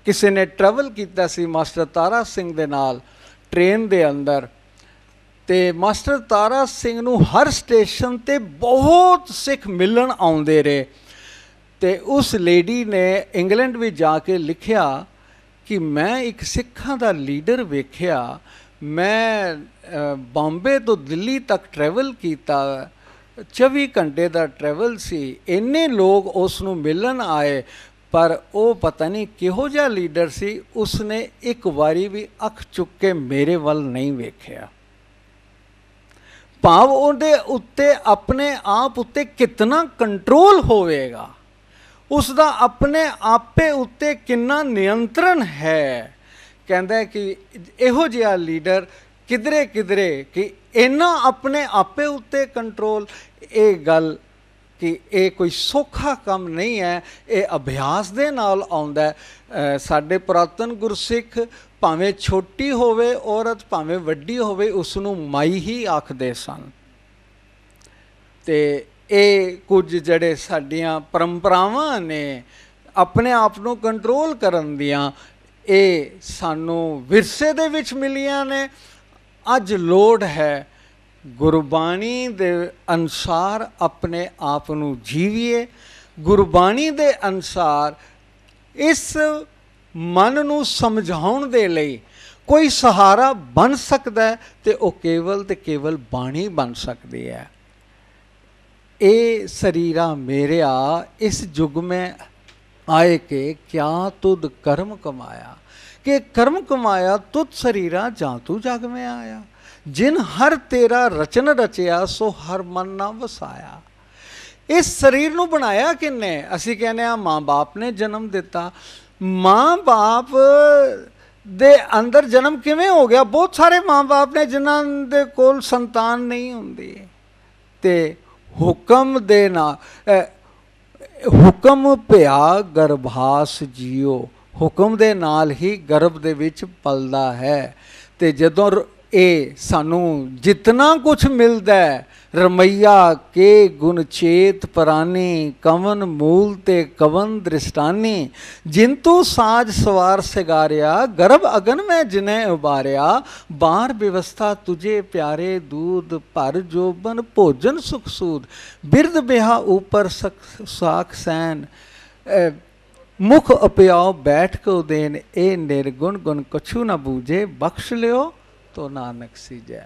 ਕਿਸੇ ਨੇ ਟਰੈਵਲ ਕੀਤਾ ਸੀ ਮਾਸਟਰ ਤਾਰਾ ਸਿੰਘ ਦੇ ਨਾਲ ਟ੍ਰੇਨ ਦੇ ਅੰਦਰ ਤੇ ਮਾਸਟਰ ਤਾਰਾ ਸਿੰਘ ਨੂੰ ਹਰ ਸਟੇਸ਼ਨ ਤੇ ਬਹੁਤ ਸਿੱਖ ਮਿਲਣ ਆਉਂਦੇ ਰਹੇ ਤੇ ਉਸ ਲੇਡੀ ਨੇ ਇੰਗਲੈਂਡ ਵਿੱਚ ਜਾ ਕੇ ਲਿਖਿਆ ਕਿ ਮੈਂ ਇੱਕ ਸਿੱਖਾਂ ਦਾ ਲੀਡਰ ਵੇਖਿਆ ਮੈਂ ਬੰਬੇ ਤੋਂ ਦਿੱਲੀ ਤੱਕ ਟਰੈਵਲ ਕੀਤਾ 24 ਘੰਟੇ ਦਾ ਟਰੈਵਲ ਸੀ ਇੰਨੇ ਲੋਕ ਉਸ ਨੂੰ ਮਿਲਣ ਆਏ ਪਰ ਉਹ ਪਤਾ ਨਹੀਂ ਕਿਹੋ ਜਿਹਾ ਲੀਡਰ ਸੀ ਉਸਨੇ ਇੱਕ ਵਾਰੀ ਵੀ ਅੱਖ ਚੁੱਕ ਕੇ ਮੇਰੇ ਵੱਲ ਨਹੀਂ ਵੇਖਿਆ ਭਾਵ ਉਹਦੇ ਉੱਤੇ ਆਪਣੇ ਆਪ ਉੱਤੇ ਕਿੰਨਾ ਕੰਟਰੋਲ ਹੋਵੇਗਾ ਉਸ ਦਾ ਆਪਣੇ ਆਪੇ ਉੱਤੇ ਕਿੰਨਾ ਨਿਯੰਤਰਣ ਹੈ ਕਹਿੰਦਾ ਕਿ ਇਹੋ ਜਿਹਾ ਲੀਡਰ ਕਿਧਰੇ ਕਿਧਰੇ ਕਿ ਇਹਨਾਂ ਆਪਣੇ ਆਪੇ ਉੱਤੇ ਕੰਟਰੋਲ ਇਹ ਗੱਲ ਕਿ ਇਹ ਕੋਈ ਸੌਖਾ ਕੰਮ ਨਹੀਂ ਹੈ ਇਹ ਅਭਿਆਸ ਦੇ ਨਾਲ ਆਉਂਦਾ ਸਾਡੇ ਪ੍ਰਾਤਨ ਗੁਰਸਿੱਖ ਭਾਵੇਂ ਛੋਟੀ ਹੋਵੇ ਔਰਤ ਭਾਵੇਂ ਵੱਡੀ ਹੋਵੇ ਉਸ ਨੂੰ ਮਾਈ ਹੀ ਆਖਦੇ ਸਨ ਤੇ ਇਹ ਕੁਝ ਜਿਹੜੇ ਸਾਡੀਆਂ ਪਰੰਪਰਾਵਾਂ ਨੇ ਆਪਣੇ ਆਪ ਨੂੰ ਕੰਟਰੋਲ ਕਰਨ ਦੀਆਂ ਇਹ ਸਾਨੂੰ ਵਿਰਸੇ ਦੇ ਵਿੱਚ ਮਿਲੀਆਂ ਨੇ ਅੱਜ ਲੋੜ ਹੈ ਗੁਰਬਾਣੀ ਦੇ ਅਨਸਾਰ ਆਪਣੇ ਆਪ ਨੂੰ ਜੀਵੀਏ ਗੁਰਬਾਣੀ ਦੇ ਅਨਸਾਰ ਇਸ ਮਨ ਨੂੰ ਸਮਝਾਉਣ ਦੇ ਲਈ ਕੋਈ ਸਹਾਰਾ ਬਣ ਸਕਦਾ ਤੇ ਉਹ ਕੇਵਲ ਤੇ ਕੇਵਲ ਬਾਣੀ ਬਣ ਸਕਦੀ ਹੈ ਇਹ ਸਰੀਰਾ ਮੇਰਿਆ ਇਸ ਜੁਗ ਮੈਂ ਆਏ ਕਿ ਕਿਆ ਤੁਧ ਕਰਮ ਕਮਾਇਆ ਕਿ ਕਰਮ ਕਮਾਇਆ ਤੁਧ ਸਰੀਰਾ ਜਾਂ ਤੂੰ ਜਗ ਮੈਂ ਆਇਆ ਜਿਨ ਹਰ ਤੇਰਾ ਰਚਨ ਰਚਿਆ ਸੋ ਹਰ ਮਨ ਨਾ ਵਸਾਇਆ ਇਸ ਸਰੀਰ ਨੂੰ ਬਣਾਇਆ ਕਿੰਨੇ ਅਸੀਂ ਕਹਿੰਦੇ ਆ ਮਾਂ-ਬਾਪ ਨੇ ਜਨਮ ਦਿੱਤਾ ਮਾਂ-ਬਾਪ ਦੇ ਅੰਦਰ ਜਨਮ ਕਿਵੇਂ ਹੋ ਗਿਆ ਬਹੁਤ ਸਾਰੇ ਮਾਂ-ਬਾਪ ਨੇ ਜਿਨ੍ਹਾਂ ਦੇ ਕੋਲ ਸੰਤਾਨ ਨਹੀਂ ਹੁੰਦੀ ਤੇ ਹੁਕਮ ਦੇ ਨਾਲ ਹੁਕਮ ਭਿਆ ਗਰਭਾਸ ਜੀਓ ਹੁਕਮ ਦੇ ਨਾਲ ਹੀ ਗਰਭ ਦੇ ਵਿੱਚ ਪਲਦਾ ਹੈ ਤੇ ਜਦੋਂ ਇਹ ਸਾਨੂੰ ਜਿੰਨਾ ਕੁਝ ਮਿਲਦਾ ਰਮਈਆ ਕੇ ਗੁਣ ਚੇਤ ਪਰਾਨੀ ਕਵਨ ਮੂਲ ਤੇ ਕਵਨ ਦ੍ਰਿਸ਼ਟਾਨੀ ਜਿੰਤੂ ਸਾਜ ਸਵਾਰ ਸਿਗਾਰਿਆ ਗਰਭ ਅਗਨ ਮੈਂ ਜਿਨੇ ਉਬਾਰਿਆ ਬਾਹਰ ਵਿਵਸਥਾ ਤੁਝੇ ਪਿਆਰੇ ਦੂਧ ਭਰ ਜੋਬਨ ਭੋਜਨ ਸੁਖ ਸੂਦ ਬਿਰਦ ਬਿਹਾ ਉਪਰ ਸਾਖ ਸੈਨ ਮੁਖ ਅਪਿਆਉ ਬੈਠ ਕੋ ਦੇਨ ਇਹ ਨਿਰਗੁਣ ਗੁਣ ਕਛੂ ਨਾ ਬੂਝੇ ਬਖਸ਼ ਲਿਓ ਤੋਂ ਨਾਨਕ ਸਿਜੈ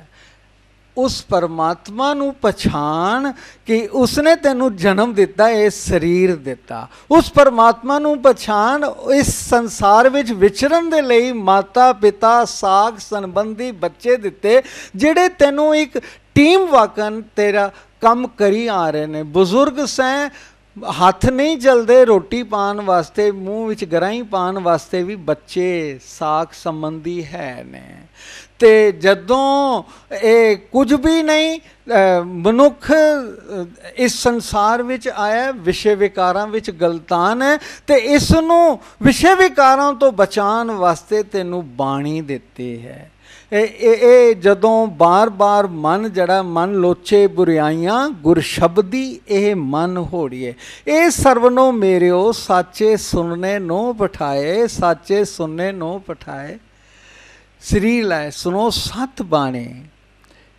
ਉਸ ਪਰਮਾਤਮਾ ਨੂੰ ਪਛਾਣ ਕਿ ਉਸਨੇ ਤੈਨੂੰ ਜਨਮ ਦਿੱਤਾ ਇਹ ਸਰੀਰ ਦਿੱਤਾ ਉਸ ਪਰਮਾਤਮਾ ਨੂੰ ਪਛਾਣ ਇਸ ਸੰਸਾਰ ਵਿੱਚ ਵਿਚਰਨ ਦੇ ਲਈ ਮਾਤਾ ਪਿਤਾ ਸਾਗ ਸੰਬੰਧੀ ਬੱਚੇ ਦਿੱਤੇ ਜਿਹੜੇ ਤੈਨੂੰ ਇੱਕ ਟੀਮ ਵਾਕਨ ਤੇਰਾ ਕੰਮ ਕਰੀ ਆ ਰਹੇ ਨੇ ਬਜ਼ੁਰਗ ਸੈਂ ਹੱਥ ਨਹੀਂ ਜਲਦੇ ਰੋਟੀ ਪਾਣ ਵਾਸਤੇ ਮੂੰਹ ਵਿੱਚ ਗਰਾਈ ਪਾਣ ਵਾਸਤੇ ਵੀ ਬੱਚੇ ਸਾਖ ਸੰਬੰਧੀ ਹੈ ਨੇ ਤੇ ਜਦੋਂ ਇਹ ਕੁਝ ਵੀ ਨਹੀਂ ਮਨੁੱਖ ਇਸ ਸੰਸਾਰ ਵਿੱਚ ਆਇਆ ਵਿਸ਼ੇ ਵਿਕਾਰਾਂ ਵਿੱਚ ਗਲਤਾਨ ਹੈ ਤੇ ਇਸ ਨੂੰ ਵਿਸ਼ੇ ਵਿਕਾਰਾਂ ਤੋਂ ਬਚਾਉਣ ਵਾਸਤੇ ਤੈਨੂੰ ਬਾਣੀ ਦਿੱਤੀ ਹੈ ਇਹ ਇਹ ਜਦੋਂ ਬਾਰ-ਬਾਰ ਮਨ ਜਿਹੜਾ ਮਨ ਲੋਚੇ ਬੁਰਾਈਆਂ ਗੁਰ ਸ਼ਬਦੀ ਇਹ ਮਨ ਹੋੜੀਏ ਇਹ ਸਰਵਨੋ ਮੇਰਿਓ ਸਾਚੇ ਸੁਣਨੇ ਨੋ ਪਠਾਏ ਸਾਚੇ ਸੁਣਨੇ ਨੋ ਪਠਾਏ ਸ੍ਰੀ ਲੈ ਸੁਨੋ ਸਤ ਬਾਣੇ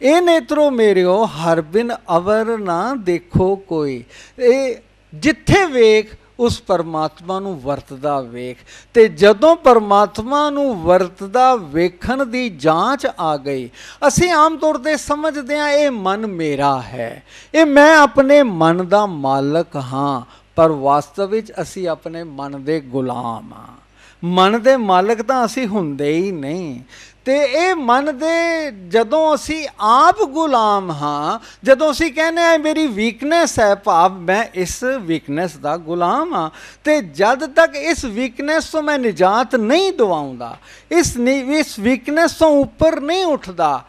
ਇਹ ਨੇਤਰੋ ਮੇਰਿਓ ਹਰ ਬਿਨ ਅਵਰ ਨਾ ਦੇਖੋ ਕੋਈ ਇਹ ਜਿੱਥੇ ਵੇਖ ਉਸ ਪਰਮਾਤਮਾ ਨੂੰ ਵਰਤਦਾ ਵੇਖ ਤੇ ਜਦੋਂ ਪਰਮਾਤਮਾ ਨੂੰ ਵਰਤਦਾ ਵੇਖਣ ਦੀ ਜਾਂਚ ਆ ਗਈ ਅਸੀਂ ਆਮ ਤੌਰ ਤੇ ਸਮਝਦੇ ਆ ਇਹ ਮਨ ਮੇਰਾ ਹੈ ਇਹ ਮੈਂ ਆਪਣੇ ਮਨ ਦਾ ਮਾਲਕ ਹਾਂ ਪਰ ਵਾਸਤਵ ਵਿੱਚ ਅਸੀਂ ਆਪਣੇ ਮਨ ਦੇ ਗੁਲਾਮ ਹਾਂ ਮਨ ਦੇ ਮਾਲਕ ਤਾਂ ਅਸੀਂ ਹੁੰਦੇ ਹੀ ਨਹੀਂ ਤੇ ਇਹ ਮਨ ਦੇ ਜਦੋਂ ਅਸੀਂ ਆਪ ਗੁਲਾਮ ਹਾਂ ਜਦੋਂ ਅਸੀਂ ਕਹਿੰਦੇ ਆ ਮੇਰੀ ਵੀਕਨੈਸ ਹੈ ਭਾਵ ਮੈਂ ਇਸ ਵੀਕਨੈਸ ਦਾ ਗੁਲਾਮ ਹਾਂ ਤੇ ਜਦ ਤੱਕ ਇਸ ਵੀਕਨੈਸ ਤੋਂ ਮੈਂ ਨਿਜਾਤ ਨਹੀਂ ਦਵਾਉਂਦਾ ਇਸ ਇਸ ਵੀਕਨੈਸ ਤੋਂ ਉੱਪਰ ਨਹੀਂ ਉੱਠਦਾ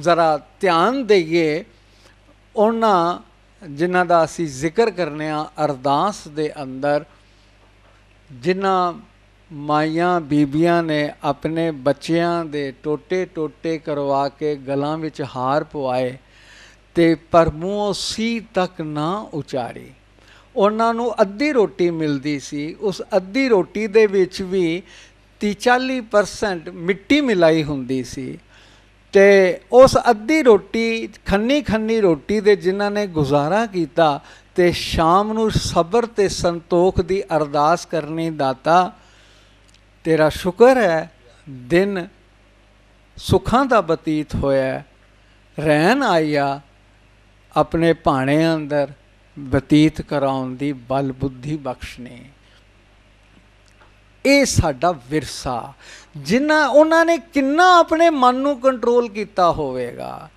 ਜ਼ਰਾ ਧਿਆਨ ਦੇਈਏ ਉਹਨਾਂ ਜਿਨ੍ਹਾਂ ਦਾ ਅਸੀਂ ਜ਼ਿਕਰ ਕਰਨੇ ਆ ਅਰਦਾਸ ਦੇ ਅੰਦਰ ਜਿਨ੍ਹਾਂ ਮਾਈਆਂ ਬੀਬੀਆਂ ਨੇ ਆਪਣੇ ਬੱਚਿਆਂ ਦੇ ਟੋਟੇ ਟੋਟੇ ਕਰਵਾ ਕੇ ਗਲਾਂ ਵਿੱਚ ਹਾਰ ਪਵਾਏ ਤੇ ਪਰ ਮੂੰਹੋਂ ਸੀ ਤੱਕ ਨਾ ਉਚਾਰੀ ਉਹਨਾਂ ਨੂੰ ਅੱਧੀ ਰੋਟੀ ਮਿਲਦੀ ਸੀ ਉਸ ਅੱਧੀ ਰੋਟੀ ਦੇ ਵਿੱਚ ਵੀ 30-40% ਮਿੱਟੀ ਮਿਲਾਈ ਹੁੰਦੀ ਸੀ ਤੇ ਉਸ ਅੱਧੀ ਰੋਟੀ ਖੰਨੀ ਖੰਨੀ ਰੋਟੀ ਦੇ ਜਿਨ੍ਹਾਂ ਨੇ ਗੁਜ਼ਾਰਾ ਕੀਤਾ ਤੇ ਸ਼ਾਮ ਨੂੰ ਸਬਰ ਤੇ ਸੰਤੋਖ ਦੀ ਅਰਦਾਸ ਕਰਨੀ ਦਾਤਾ ਤੇਰਾ ਸ਼ੁਕਰ ਹੈ ਦਿਨ ਸੁੱਖਾਂ ਦਾ ਬਤੀਤ ਹੋਇਆ ਰਹਿਣ ਆਇਆ ਆਪਣੇ ਭਾਣੇ ਅੰਦਰ ਬਤੀਤ ਕਰਾਉਣ ਦੀ ਬਲ ਬੁੱਧੀ ਬਖਸ਼ਨੇ ਇਹ ਸਾਡਾ ਵਿਰਸਾ ਜਿਨ੍ਹਾਂ ਉਹਨਾਂ ਨੇ ਕਿੰਨਾ ਆਪਣੇ ਮਨ ਨੂੰ ਕੰਟਰੋਲ ਕੀਤਾ ਹੋਵੇਗਾ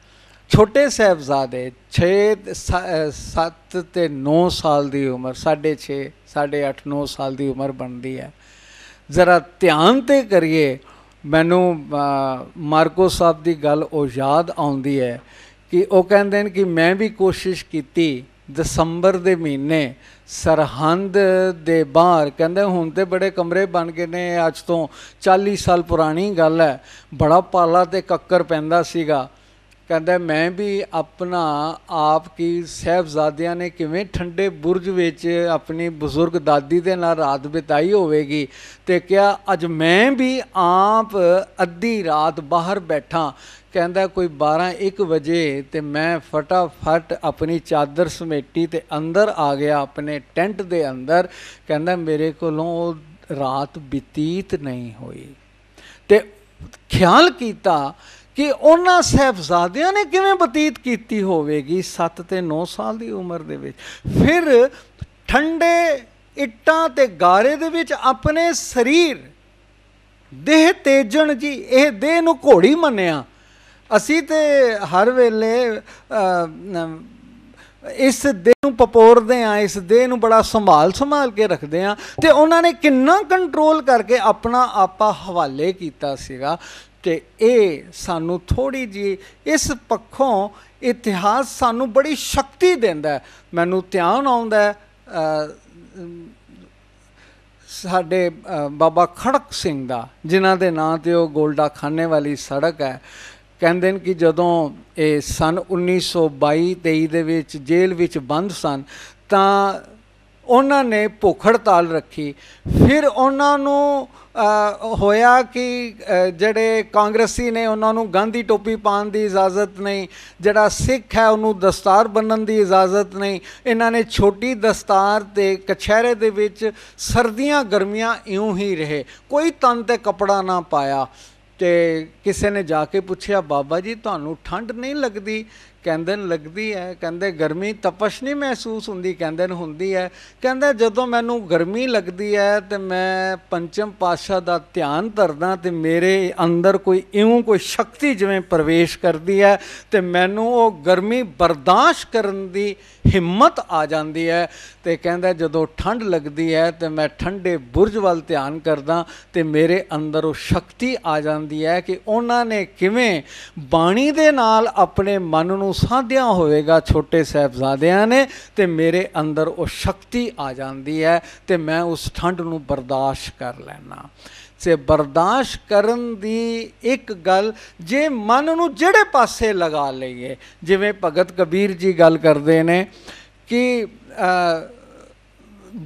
ਛੋਟੇ ਸਹਿਬਜ਼ਾਦੇ 6 7 ਤੇ 9 ਸਾਲ ਦੀ ਉਮਰ 6.5 8 9 ਸਾਲ ਦੀ ਉਮਰ ਬਣਦੀ ਹੈ ਜ਼ਰਾ ਧਿਆਨ ਤੇ ਕਰੀਏ ਮੈਨੂੰ ਮਾਰਕੋ ਸਾਹਿਬ ਦੀ ਗੱਲ ਉਹ ਯਾਦ ਆਉਂਦੀ ਹੈ ਕਿ ਉਹ ਕਹਿੰਦੇ ਨੇ ਕਿ ਮੈਂ ਵੀ ਕੋਸ਼ਿਸ਼ ਕੀਤੀ ਦਸੰਬਰ ਦੇ ਮਹੀਨੇ ਸਰਹੰਦ ਦੇ ਬਾਹਰ ਕਹਿੰਦੇ ਹੁਣ ਤੇ ਬੜੇ ਕਮਰੇ ਬਣ ਗਏ ਨੇ ਅੱਜ ਤੋਂ 40 ਸਾਲ ਪੁਰਾਣੀ ਗੱਲ ਹੈ ਬੜਾ ਪਾਲਾ ਤੇ ਕੱਕਰ ਪੈਂਦਾ ਸੀਗਾ ਕਹਿੰਦਾ ਮੈਂ ਵੀ ਆਪਣਾ ਆਪ ਕੀ ਸਹਿਬਜ਼ਾਦਿਆਂ ਨੇ ਕਿਵੇਂ ਠੰਡੇ ਬੁਰਜ ਵਿੱਚ ਆਪਣੀ ਬਜ਼ੁਰਗ ਦਾਦੀ ਦੇ ਨਾਲ ਰਾਤ ਬਿਤਾਈ ਹੋਵੇਗੀ ਤੇ ਕਿਹਾ ਅੱਜ ਮੈਂ ਵੀ ਆਪ ਅੱਧੀ ਰਾਤ ਬਾਹਰ ਬੈਠਾ ਕਹਿੰਦਾ ਕੋਈ 12 1 ਵਜੇ ਤੇ ਮੈਂ ਫਟਾਫਟ ਆਪਣੀ ਚਾਦਰ ਸਮੇਟੀ ਤੇ ਅੰਦਰ ਆ ਗਿਆ ਆਪਣੇ ਟੈਂਟ ਦੇ ਅੰਦਰ ਕਹਿੰਦਾ ਮੇਰੇ ਕੋਲੋਂ ਰਾਤ ਬਤੀਤ ਨਹੀਂ ਹੋਈ ਤੇ ਖਿਆਲ ਕੀਤਾ ਕਿ ਉਹਨਾਂ ਸਹਿਬਜ਼ਾਦਿਆਂ ਨੇ ਕਿਵੇਂ ਬਤੀਤ ਕੀਤੀ ਹੋਵੇਗੀ 7 ਤੇ 9 ਸਾਲ ਦੀ ਉਮਰ ਦੇ ਵਿੱਚ ਫਿਰ ਠੰਡੇ ਇੱਟਾਂ ਤੇ ਗਾਰੇ ਦੇ ਵਿੱਚ ਆਪਣੇ ਸਰੀਰ ਦੇਹ ਤੇਜਣ ਜੀ ਇਹ ਦੇਹ ਨੂੰ ਘੋੜੀ ਮੰਨਿਆ ਅਸੀਂ ਤੇ ਹਰ ਵੇਲੇ ਇਸ ਦੇਹ ਨੂੰ ਪਪੋਰਦੇ ਆ ਇਸ ਦੇਹ ਨੂੰ ਬੜਾ ਸੰਭਾਲ ਸੰਭਾਲ ਕੇ ਰੱਖਦੇ ਆ ਤੇ ਉਹਨਾਂ ਨੇ ਕਿੰਨਾ ਕੰਟਰੋਲ ਕਰਕੇ ਆਪਣਾ ਆਪਾ ਹਵਾਲੇ ਕੀਤਾ ਸੀਗਾ ਤੇ ਇਹ ਸਾਨੂੰ ਥੋੜੀ ਜੀ ਇਸ ਪੱਖੋਂ ਇਤਿਹਾਸ ਸਾਨੂੰ ਬੜੀ ਸ਼ਕਤੀ ਦਿੰਦਾ ਮੈਨੂੰ ਧਿਆਨ ਆਉਂਦਾ ਸਾਡੇ ਬਾਬਾ ਖੜਕ ਸਿੰਘ ਦਾ ਜਿਨ੍ਹਾਂ ਦੇ ਨਾਂ ਤੇ ਉਹ ਗੋਲਡਾ ਖਾਨੇ ਵਾਲੀ ਸੜਕ ਹੈ ਕਹਿੰਦੇ ਨੇ ਕਿ ਜਦੋਂ ਇਹ ਸਨ 1922-23 ਦੇ ਵਿੱਚ ਜੇਲ੍ਹ ਵਿੱਚ ਬੰਦ ਸਨ ਤਾਂ ਉਹਨਾਂ ਨੇ ਭੁੱਖ ਹੜਤਾਲ ਰੱਖੀ ਫਿਰ ਉਹਨਾਂ ਨੂੰ ਹੋਇਆ ਕਿ ਜਿਹੜੇ ਕਾਂਗਰਸੀ ਨੇ ਉਹਨਾਂ ਨੂੰ ਗਾਂਧੀ ਟੋਪੀ ਪਾਉਣ ਦੀ ਇਜਾਜ਼ਤ ਨਹੀਂ ਜਿਹੜਾ ਸਿੱਖ ਹੈ ਉਹਨੂੰ ਦਸਤਾਰ ਬੰਨਣ ਦੀ ਇਜਾਜ਼ਤ ਨਹੀਂ ਇਹਨਾਂ ਨੇ ਛੋਟੀ ਦਸਤਾਰ ਤੇ ਕਛਹਿਰੇ ਦੇ ਵਿੱਚ ਸਰਦੀਆਂ ਗਰਮੀਆਂ ਇਉਂ ਹੀ ਰਹੇ ਕੋਈ ਤਨ ਤੇ ਕਪੜਾ ਨਾ ਪਾਇਆ ਤੇ ਕਿਸੇ ਨੇ ਜਾ ਕੇ ਪੁੱਛਿਆ ਬਾਬਾ ਜੀ ਤੁਹਾਨੂੰ ਠੰਡ ਨਹੀਂ ਲੱਗਦੀ ਕਹਿੰਦੇ ਨੇ ਲੱਗਦੀ ਹੈ ਕਹਿੰਦੇ ਗਰਮੀ ਤਪਸ਼ ਨਹੀਂ ਮਹਿਸੂਸ ਹੁੰਦੀ ਕਹਿੰਦੇ ਨੇ ਹੁੰਦੀ ਹੈ ਕਹਿੰਦਾ ਜਦੋਂ ਮੈਨੂੰ ਗਰਮੀ ਲੱਗਦੀ ਹੈ ਤੇ ਮੈਂ ਪੰਚਮ ਪਾਤਸ਼ਾਹ ਦਾ ਧਿਆਨ ਧਰਦਾ ਤੇ ਮੇਰੇ ਅੰਦਰ ਕੋਈ ਇਉਂ ਕੋਈ ਸ਼ਕਤੀ ਜਿਵੇਂ ਪ੍ਰਵੇਸ਼ ਕਰਦੀ ਹੈ ਤੇ ਮੈਨੂੰ ਉਹ ਗਰਮੀ ਬਰਦਾਸ਼ਤ ਕਰਨ ਦੀ ਹਿੰਮਤ ਆ ਜਾਂਦੀ ਹੈ ਤੇ ਕਹਿੰਦਾ ਜਦੋਂ ਠੰਡ ਲੱਗਦੀ ਹੈ ਤੇ ਮੈਂ ਠੰਡੇ ਬੁਰਜ ਵੱਲ ਧਿਆਨ ਕਰਦਾ ਤੇ ਮੇਰੇ ਅੰਦਰ ਉਹ ਸ਼ਕਤੀ ਆ ਜਾਂਦੀ ਹੈ ਕਿ ਉਹਨਾਂ ਨੇ ਕਿਵੇਂ ਬਾਣੀ ਦੇ ਨਾਲ ਆਪਣੇ ਮਨ ਨੂੰ ਸਾਧਿਆ ਹੋਵੇਗਾ ਛੋਟੇ ਸਹਿਬਜ਼ਾਦਿਆਂ ਨੇ ਤੇ ਮੇਰੇ ਅੰਦਰ ਉਹ ਸ਼ਕਤੀ ਆ ਜਾਂਦੀ ਹੈ ਤੇ ਮੈਂ ਉਸ ਠੰਡ ਨੂੰ ਬਰਦਾਸ਼ਤ ਕਰ ਲੈਣਾ ਤੇ ਬਰਦਾਸ਼ਤ ਕਰਨ ਦੀ ਇੱਕ ਗੱਲ ਜੇ ਮਨ ਨੂੰ ਜਿਹੜੇ ਪਾਸੇ ਲਗਾ ਲਈਏ ਜਿਵੇਂ ਭਗਤ ਕਬੀਰ ਜੀ ਗੱਲ ਕਰਦੇ ਨੇ ਕਿ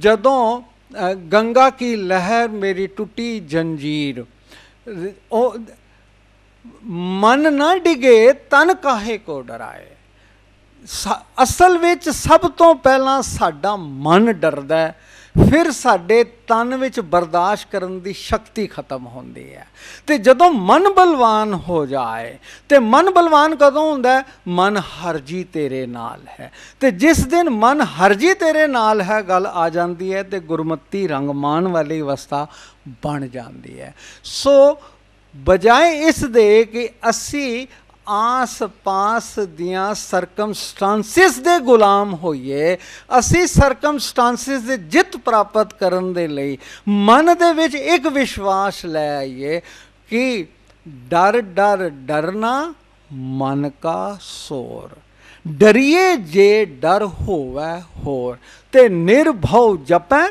ਜਦੋਂ ਗੰਗਾ ਕੀ ਲਹਿਰ ਮੇਰੀ ਟੁੱਟੀ ਜੰਜੀਰ ਉਹ ਮਨ ਨਾ ਡਿਗੇ ਤਨ ਕਾਹੇ ਕੋ ਡਰਾਏ ਅਸਲ ਵਿੱਚ ਸਭ ਤੋਂ ਪਹਿਲਾਂ ਸਾਡਾ ਮਨ ਡਰਦਾ ਫਿਰ ਸਾਡੇ ਤਨ ਵਿੱਚ ਬਰਦਾਸ਼ਤ ਕਰਨ ਦੀ ਸ਼ਕਤੀ ਖਤਮ ਹੁੰਦੀ ਹੈ ਤੇ ਜਦੋਂ ਮਨ ਬਲਵਾਨ ਹੋ ਜਾਏ ਤੇ ਮਨ ਬਲਵਾਨ ਕਦੋਂ ਹੁੰਦਾ ਮਨ ਹਰਜੀ ਤੇਰੇ ਨਾਲ ਹੈ ਤੇ ਜਿਸ ਦਿਨ ਮਨ ਹਰਜੀ ਤੇਰੇ ਨਾਲ ਹੈ ਗੱਲ ਆ ਜਾਂਦੀ ਹੈ ਤੇ ਗੁਰਮਤੀ ਰੰਗਮਾਨ ਵਾਲੀ ਅਵਸਥਾ ਬਣ ਜਾਂਦੀ ਹੈ ਸੋ ਬਜਾਏ ਇਸ ਦੇ ਕਿ ਅਸੀਂ ਆਸ-ਪਾਸ ਦੀਆਂ ਸਰਕਮਸਟੈਂਸਿਸ ਦੇ ਗੁਲਾਮ ਹੋਈਏ ਅਸੀਂ ਸਰਕਮਸਟੈਂਸਿਸ ਦੇ ਜਿੱਤ ਪ੍ਰਾਪਤ ਕਰਨ ਦੇ ਲਈ ਮਨ ਦੇ ਵਿੱਚ ਇੱਕ ਵਿਸ਼ਵਾਸ ਲੈ ਆਈਏ ਕਿ ਡਰ ਡਰ ਡਰਨਾ ਮਨ ਕਾ ਸੋਰ ਡਰੀਏ ਜੇ ਡਰ ਹੋਵੇ ਹੋਰ ਤੇ ਨਿਰਭਉ ਜਪੈ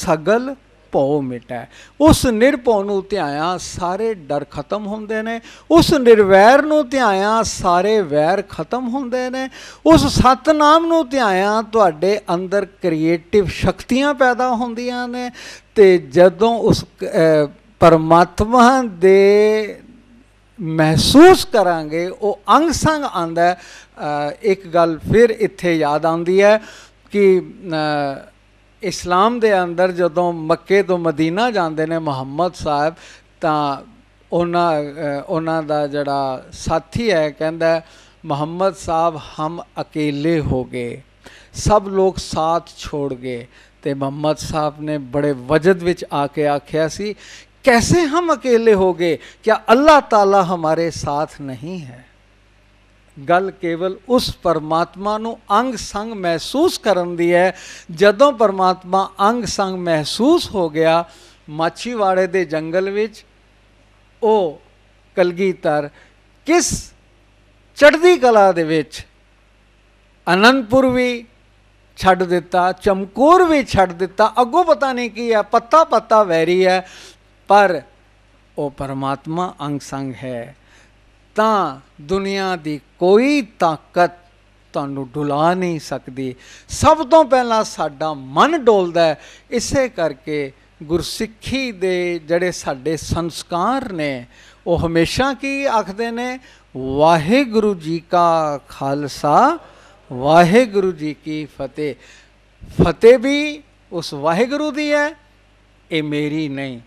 ਸਗਲ ਨਿਰਭਉ ਮਿਟੈ ਉਸ ਨਿਰਭਉ ਨੂੰ ਧਿਆਇਆ ਸਾਰੇ ਡਰ ਖਤਮ ਹੁੰਦੇ ਨੇ ਉਸ ਨਿਰਵੈਰ ਨੂੰ ਧਿਆਇਆ ਸਾਰੇ ਵੈਰ ਖਤਮ ਹੁੰਦੇ ਨੇ ਉਸ ਸਤਨਾਮ ਨੂੰ ਧਿਆਇਆ ਤੁਹਾਡੇ ਅੰਦਰ ਕ੍ਰੀਏਟਿਵ ਸ਼ਕਤੀਆਂ ਪੈਦਾ ਹੁੰਦੀਆਂ ਨੇ ਤੇ ਜਦੋਂ ਉਸ ਪਰਮਾਤਮਾ ਦੇ ਮਹਿਸੂਸ ਕਰਾਂਗੇ ਉਹ ਅੰਗ ਸੰਗ ਆਂਦਾ ਇੱਕ ਗੱਲ ਫਿਰ ਇੱਥੇ ਯਾਦ ਆਉਂਦੀ ਹੈ ਕਿ ਇਸਲਾਮ ਦੇ ਅੰਦਰ ਜਦੋਂ ਮੱਕੇ ਤੋਂ ਮਦੀਨਾ ਜਾਂਦੇ ਨੇ ਮੁਹੰਮਦ ਸਾਹਿਬ ਤਾਂ ਉਹਨਾਂ ਉਹਨਾਂ ਦਾ ਜਿਹੜਾ ਸਾਥੀ ਹੈ ਕਹਿੰਦਾ ਮੁਹੰਮਦ ਸਾਹਿਬ ਹਮ ਇਕੱਲੇ ਹੋ ਗਏ ਸਭ ਲੋਕ ਸਾਥ ਛੋੜ ਗਏ ਤੇ ਮੁਹੰਮਦ ਸਾਹਿਬ ਨੇ ਬੜੇ ਵਜਦ ਵਿੱਚ ਆ ਕੇ ਆਖਿਆ ਸੀ कैसे ਹਮ ਇਕੱਲੇ हो गए क्या अल्लाह ताला हमारे साथ नहीं है ਗੱਲ ਕੇਵਲ ਉਸ ਪਰਮਾਤਮਾ ਨੂੰ ਅੰਗ ਸੰਗ ਮਹਿਸੂਸ ਕਰਨ ਦੀ ਹੈ ਜਦੋਂ ਪਰਮਾਤਮਾ ਅੰਗ ਸੰਗ ਮਹਿਸੂਸ ਹੋ ਗਿਆ ਮਾਛੀਵਾੜੇ ਦੇ ਜੰਗਲ ਵਿੱਚ ਉਹ ਕਲਗੀਧਰ ਕਿਸ ਚੜ੍ਹਦੀ ਕਲਾ ਦੇ ਵਿੱਚ ਅਨੰਦਪੁਰ ਵੀ ਛੱਡ ਦਿੱਤਾ ਚਮਕੌਰ ਵੀ ਛੱਡ ਦਿੱਤਾ ਅੱਗੋਂ ਪਤਾ ਨਹੀਂ ਕੀ ਹੈ ਪੱਤਾ ਪੱਤਾ ਵੈਰੀ ਹੈ ਪਰ ਉਹ ਪਰਮਾਤਮਾ ਅੰਗ ਸੰਗ ਹੈ ਤਾਂ ਦੁਨੀਆ ਦੀ ਕੋਈ ਤਾਕਤ ਤੁਹਾਨੂੰ ਡੁਲਾ ਨਹੀਂ ਸਕਦੀ ਸਭ ਤੋਂ ਪਹਿਲਾਂ ਸਾਡਾ ਮਨ ਡੋਲਦਾ ਹੈ ਇਸੇ ਕਰਕੇ ਗੁਰਸਿੱਖੀ ਦੇ ਜਿਹੜੇ ਸਾਡੇ ਸੰਸਕਾਰ ਨੇ ਉਹ ਹਮੇਸ਼ਾ ਕੀ ਆਖਦੇ ਨੇ ਵਾਹਿਗੁਰੂ ਜੀ ਕਾ ਖਾਲਸਾ ਵਾਹਿਗੁਰੂ ਜੀ ਕੀ ਫਤਿਹ ਫਤਿਹ ਵੀ ਉਸ ਵਾਹਿਗੁਰੂ ਦੀ ਹੈ ਇਹ ਮੇਰੀ ਨਹੀਂ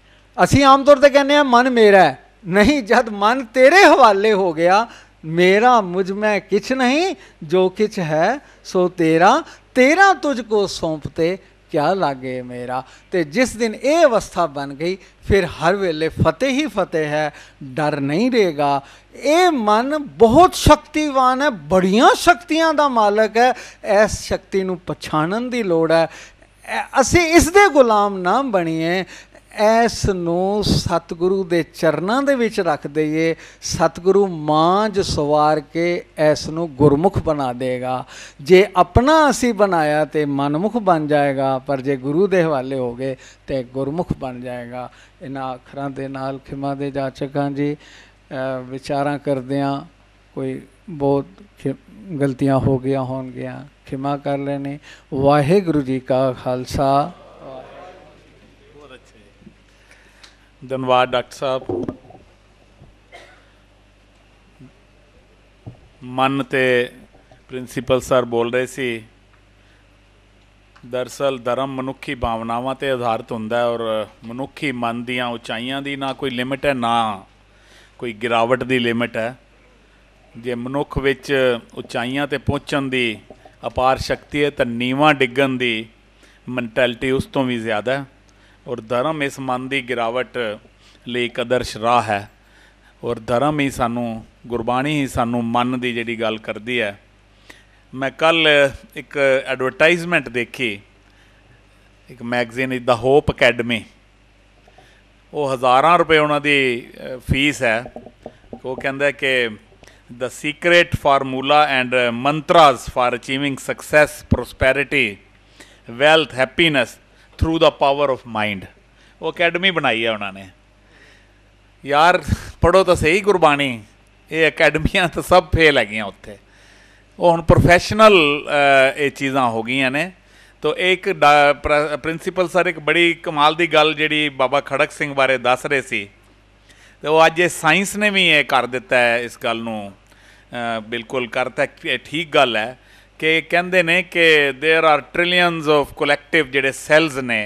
ਅਸੀਂ ਆਮ ਤੌਰ ਤੇ ਕਹਿੰਦੇ ਆ ਮਨ ਮੇਰਾ ਹੈ ਨਹੀਂ ਜਦ ਮਨ ਤੇਰੇ ਹਵਾਲੇ ਹੋ ਗਿਆ ਮੇਰਾ ਮੁਝ ਮੈਂ ਕਿਛ ਨਹੀਂ ਜੋ ਕਿਛ ਹੈ ਸੋ ਤੇਰਾ ਤੇਰਾ ਤੁਝ ਕੋ ਸੌਂਪਤੇ ਕਿਆ ਲਾਗੇ ਮੇਰਾ ਤੇ ਜਿਸ ਦਿਨ ਇਹ ਅਵਸਥਾ ਬਣ ਗਈ ਫਿਰ ਹਰ ਵੇਲੇ ਫਤਿਹ ਹੀ ਫਤਿਹ ਹੈ ਡਰ ਨਹੀਂ ਰਹੇਗਾ ਇਹ ਮਨ ਬਹੁਤ ਸ਼ਕਤੀਵਾਨ ਹੈ ਬੜੀਆਂ ਸ਼ਕਤੀਆਂ ਦਾ ਮਾਲਕ ਹੈ ਇਸ ਸ਼ਕਤੀ ਨੂੰ ਪਛਾਣਨ ਦੀ ਲੋੜ ਹੈ ਅਸੀਂ ਇਸ ਦੇ ਗੁਲਾਮ ਨਾ ਬਣੀਏ ਐਸ ਨੂੰ ਸਤਿਗੁਰੂ ਦੇ ਚਰਨਾਂ ਦੇ ਵਿੱਚ ਰੱਖ ਦਈਏ ਸਤਿਗੁਰੂ ਮਾਂਜ ਸਵਾਰ ਕੇ ਐਸ ਨੂੰ ਗੁਰਮੁਖ ਬਣਾ ਦੇਗਾ ਜੇ ਆਪਣਾ ਅਸੀਂ ਬਣਾਇਆ ਤੇ ਮਨਮੁਖ ਬਣ ਜਾਏਗਾ ਪਰ ਜੇ ਗੁਰੂ ਦੇ ਹਵਾਲੇ ਹੋ ਗਏ ਤੇ ਗੁਰਮੁਖ ਬਣ ਜਾਏਗਾ ਇਹਨਾਂ ਅੱਖਰਾਂ ਦੇ ਨਾਲ ਖਿਮਾ ਦੇ ਜਾਚਕਾਂ ਜੀ ਵਿਚਾਰਾਂ ਕਰਦੇ ਆ ਕੋਈ ਬਹੁਤ ਗਲਤੀਆਂ ਹੋ ਗਿਆ ਹੋਣਗੀਆਂ ਖਿਮਾ ਕਰ ਲੈਣੇ ਵਾਹਿਗੁਰੂ ਜੀ ਕਾ ਖਾਲਸਾ ਧੰਨਵਾਦ ਡਾਕਟਰ ਸਾਹਿਬ ਮਨ ਤੇ ਪ੍ਰਿੰਸੀਪਲ ਸਰ ਬੋਲ ਰਹੇ ਸੀ ਦਰਸਲ ਧਰਮ ਮਨੁੱਖੀ ਭਾਵਨਾਵਾਂ ਤੇ ਆਧਾਰਿਤ ਹੁੰਦਾ ਹੈ ਔਰ ਮਨੁੱਖੀ ਮਨ ਦੀਆਂ ਉਚਾਈਆਂ ਦੀ ਨਾ ਕੋਈ ਲਿਮਟ ਹੈ ਨਾ ਕੋਈ ਗਿਰਾਵਟ ਦੀ ਲਿਮਟ ਹੈ ਜੇ ਮਨੁੱਖ ਵਿੱਚ ਉਚਾਈਆਂ ਤੇ ਪਹੁੰਚਣ ਦੀ ਅਪਾਰ ਸ਼ਕਤੀ ਹੈ ਤਾਂ ਨੀਵਾ ਡਿੱਗਣ ਦੀ ਮੈਂਟੈਲਿਟੀ ਉਸ ਤੋਂ ਵੀ ਜ਼ਿਆਦਾ ਹੈ ਔਰ ਧਰਮ ਇਸ ਮਨ ਦੀ ਗਿਰਾਵਟ ਲਈ ਇੱਕ ਰਾਹ ਹੈ ਔਰ ਧਰਮ ਹੀ ਸਾਨੂੰ ਗੁਰਬਾਣੀ ਹੀ ਸਾਨੂੰ ਮਨ ਦੀ ਜਿਹੜੀ ਗੱਲ ਕਰਦੀ ਹੈ ਮੈਂ ਕੱਲ ਇੱਕ ਐਡਵਰਟਾਈਜ਼ਮੈਂਟ ਦੇਖੀ ਇੱਕ magazine is the Hope Academy ਉਹ ਹਜ਼ਾਰਾਂ ਰੁਪਏ ਉਹਨਾਂ ਦੀ ਫੀਸ ਹੈ ਉਹ ਕਹਿੰਦਾ ਕਿ the secret formula and mantras for achieving success prosperity wealth happiness through the power of mind ਉਹ ਅਕੈਡਮੀ ਬਣਾਈ ਹੈ ਉਹਨਾਂ ਨੇ ਯਾਰ ਪੜੋ ਤਾਂ ਸਹੀ ਗੁਰਬਾਣੀ ਇਹ ਅਕੈਡਮੀਆਂ ਤਾਂ ਸਭ ਫੇਲ ਗਈਆਂ ਉੱਥੇ ਉਹ ਹੁਣ ਪ੍ਰੋਫੈਸ਼ਨਲ ਇਹ ਚੀਜ਼ਾਂ ਹੋ ਗਈਆਂ ਨੇ ਤੋ ਇੱਕ ਪ੍ਰਿੰਸੀਪਲ ਸਰ ਇੱਕ ਬੜੀ ਕਮਾਲ ਦੀ ਗੱਲ ਜਿਹੜੀ ਬਾਬਾ ਖੜਕ ਸਿੰਘ ਬਾਰੇ ਦੱਸ ਰਹੇ ਸੀ ਤੇ ਉਹ ਅੱਜ ਇਹ ਸਾਇੰਸ ਨੇ ਵੀ ਇਹ ਕਰ ਦਿੱਤਾ ਹੈ ਇਸ ਗੱਲ ਨੂੰ ਬਿਲਕੁਲ ਕਰਤਾ ਠੀਕ ਗੱਲ ਹੈ ਕਿ ਕਹਿੰਦੇ ਨੇ ਕਿ there are trillions of collective ਜਿਹੜੇ ਸੈਲਸ ਨੇ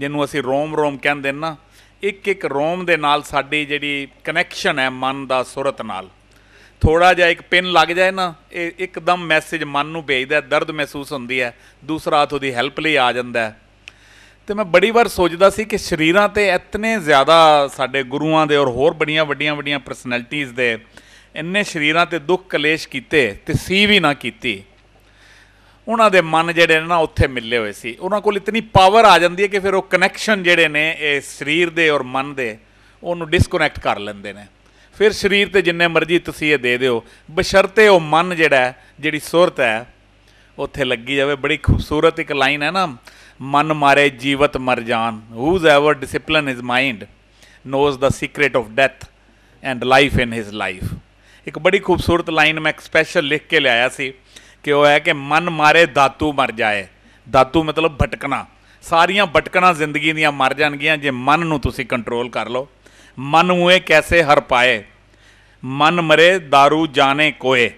ਜਿਹਨੂੰ ਅਸੀਂ ਰੋਮ ਰੋਮ ਕਹਿੰਦੇ ਨਾ ਇੱਕ ਇੱਕ ਰੋਮ ਦੇ ਨਾਲ ਸਾਡੀ ਜਿਹੜੀ ਕਨੈਕਸ਼ਨ ਹੈ ਮਨ ਦਾ ਸੁਰਤ ਨਾਲ ਥੋੜਾ ਜਿਹਾ ਇੱਕ ਪਿੰਨ ਲੱਗ ਜਾਏ ਨਾ ਇਹ ਇੱਕਦਮ ਮੈਸੇਜ ਮਨ ਨੂੰ ਭੇਜਦਾ ਦਰਦ ਮਹਿਸੂਸ ਹੁੰਦੀ ਹੈ ਦੂਸਰਾ ਹੱਥ ਉਹਦੀ ਹੈਲਪ ਲਈ ਆ ਜਾਂਦਾ ਹੈ ਤੇ ਮੈਂ ਬੜੀ ਵਾਰ ਸੋਚਦਾ ਸੀ ਕਿ ਸ਼ਰੀਰਾਂ ਤੇ ਇਤਨੇ ਜ਼ਿਆਦਾ ਸਾਡੇ ਗੁਰੂਆਂ ਦੇ ਔਰ ਹੋਰ ਬੜੀਆਂ ਵੱਡੀਆਂ ਵੱਡੀਆਂ ਪਰਸਨੈਲਿਟੀਆਂ ਦੇ ਇੰਨੇ ਸ਼ਰੀਰਾਂ ਤੇ ਦੁੱਖ ਕਲੇਸ਼ ਕੀਤੇ ਤੇ ਸੀ ਵੀ ਨਾ ਕੀਤੀ ਉਹਨਾਂ ਦੇ ਮਨ ਜਿਹੜੇ ਨੇ ਨਾ ਉੱਥੇ ਮਿਲੇ ਹੋਏ ਸੀ ਉਹਨਾਂ ਕੋਲ ਇਤਨੀ ਪਾਵਰ ਆ ਜਾਂਦੀ ਹੈ ਕਿ ਫਿਰ ਉਹ ਕਨੈਕਸ਼ਨ ਜਿਹੜੇ ਨੇ ਇਹ ਸਰੀਰ ਦੇ ਔਰ ਮਨ ਦੇ ਉਹਨੂੰ ਡਿਸਕਨੈਕਟ ਕਰ ਲੈਂਦੇ ਨੇ ਫਿਰ ਸਰੀਰ ਤੇ ਜਿੰਨੇ ਮਰਜ਼ੀ ਤੁਸੀਂ ਇਹ ਦੇ ਦਿਓ ਬਸ਼ਰਤੇ ਉਹ ਮਨ ਜਿਹੜਾ ਜਿਹੜੀ ਸੁਰਤ ਹੈ ਉੱਥੇ ਲੱਗੀ ਜਾਵੇ ਬੜੀ ਖੂਬਸੂਰਤ ਇੱਕ ਲਾਈਨ ਹੈ ਨਾ ਮਨ ਮਾਰੇ ਜੀਵਤ ਮਰ ਜਾਣ whose ever discipline is mind knows the secret of death and life in his life ਇੱਕ ਬੜੀ ਖੂਬਸੂਰਤ ਲਾਈਨ ਮੈਂ ਸਪੈਸ਼ਲ ਲਿਖ ਕੇ ਲਿਆਇਆ ਸੀ ਕਿ ਉਹ ਹੈ ਕਿ ਮਨ ਮਾਰੇ ਦਾਤੂ ਮਰ ਜਾਏ ਦਾਤੂ ਮਤਲਬ ਭਟਕਣਾ ਸਾਰੀਆਂ ਭਟਕਣਾ ਜ਼ਿੰਦਗੀ ਦੀਆਂ ਮਰ ਜਾਣਗੀਆਂ ਜੇ ਮਨ ਨੂੰ ਤੁਸੀਂ ਕੰਟਰੋਲ ਕਰ ਲਓ ਮਨ ਨੂੰ ਇਹ ਕੈਸੇ ਹਰ ਪਾਏ ਮਨ ਮਰੇ दारू ਜਾਣੇ ਕੋਏ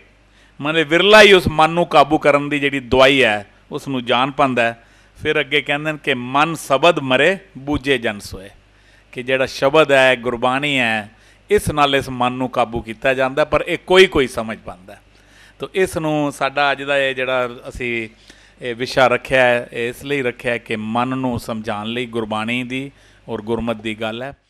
ਮਨੇ ਵਿਰਲਾ ਹੀ ਉਸ ਮਨ ਨੂੰ ਕਾਬੂ ਕਰਨ ਦੀ ਜਿਹੜੀ ਦਵਾਈ ਹੈ ਉਸ ਨੂੰ ਜਾਣ ਪੰਦਾ ਹੈ ਫਿਰ ਅੱਗੇ ਕਹਿੰਦੇ ਨੇ ਕਿ ਮਨ ਸ਼ਬਦ ਮਰੇ ਬੂਝੇ ਜਨ ਸੋਏ ਕਿ ਜਿਹੜਾ ਸ਼ਬਦ ਹੈ ਗੁਰਬਾਣੀ ਹੈ ਇਸ ਨਾਲ ਇਸ ਮਨ ਨੂੰ ਕਾਬੂ ਕੀਤਾ ਜਾਂਦਾ ਪਰ ਇਹ ਕੋਈ ਕੋਈ ਸਮਝ ਪੰਦਾ ਤਾਂ ਇਸ ਨੂੰ ਸਾਡਾ ਅੱਜ ਦਾ ਇਹ ਜਿਹੜਾ ਅਸੀਂ ਇਹ ਵਿਸ਼ਾ ਰੱਖਿਆ ਹੈ ਇਸ ਲਈ ਰੱਖਿਆ ਕਿ ਮਨ ਨੂੰ ਸਮਝਾਉਣ ਲਈ ਗੁਰਬਾਣੀ ਦੀ ਔਰ ਗੁਰਮਤ ਦੀ ਗੱਲ ਹੈ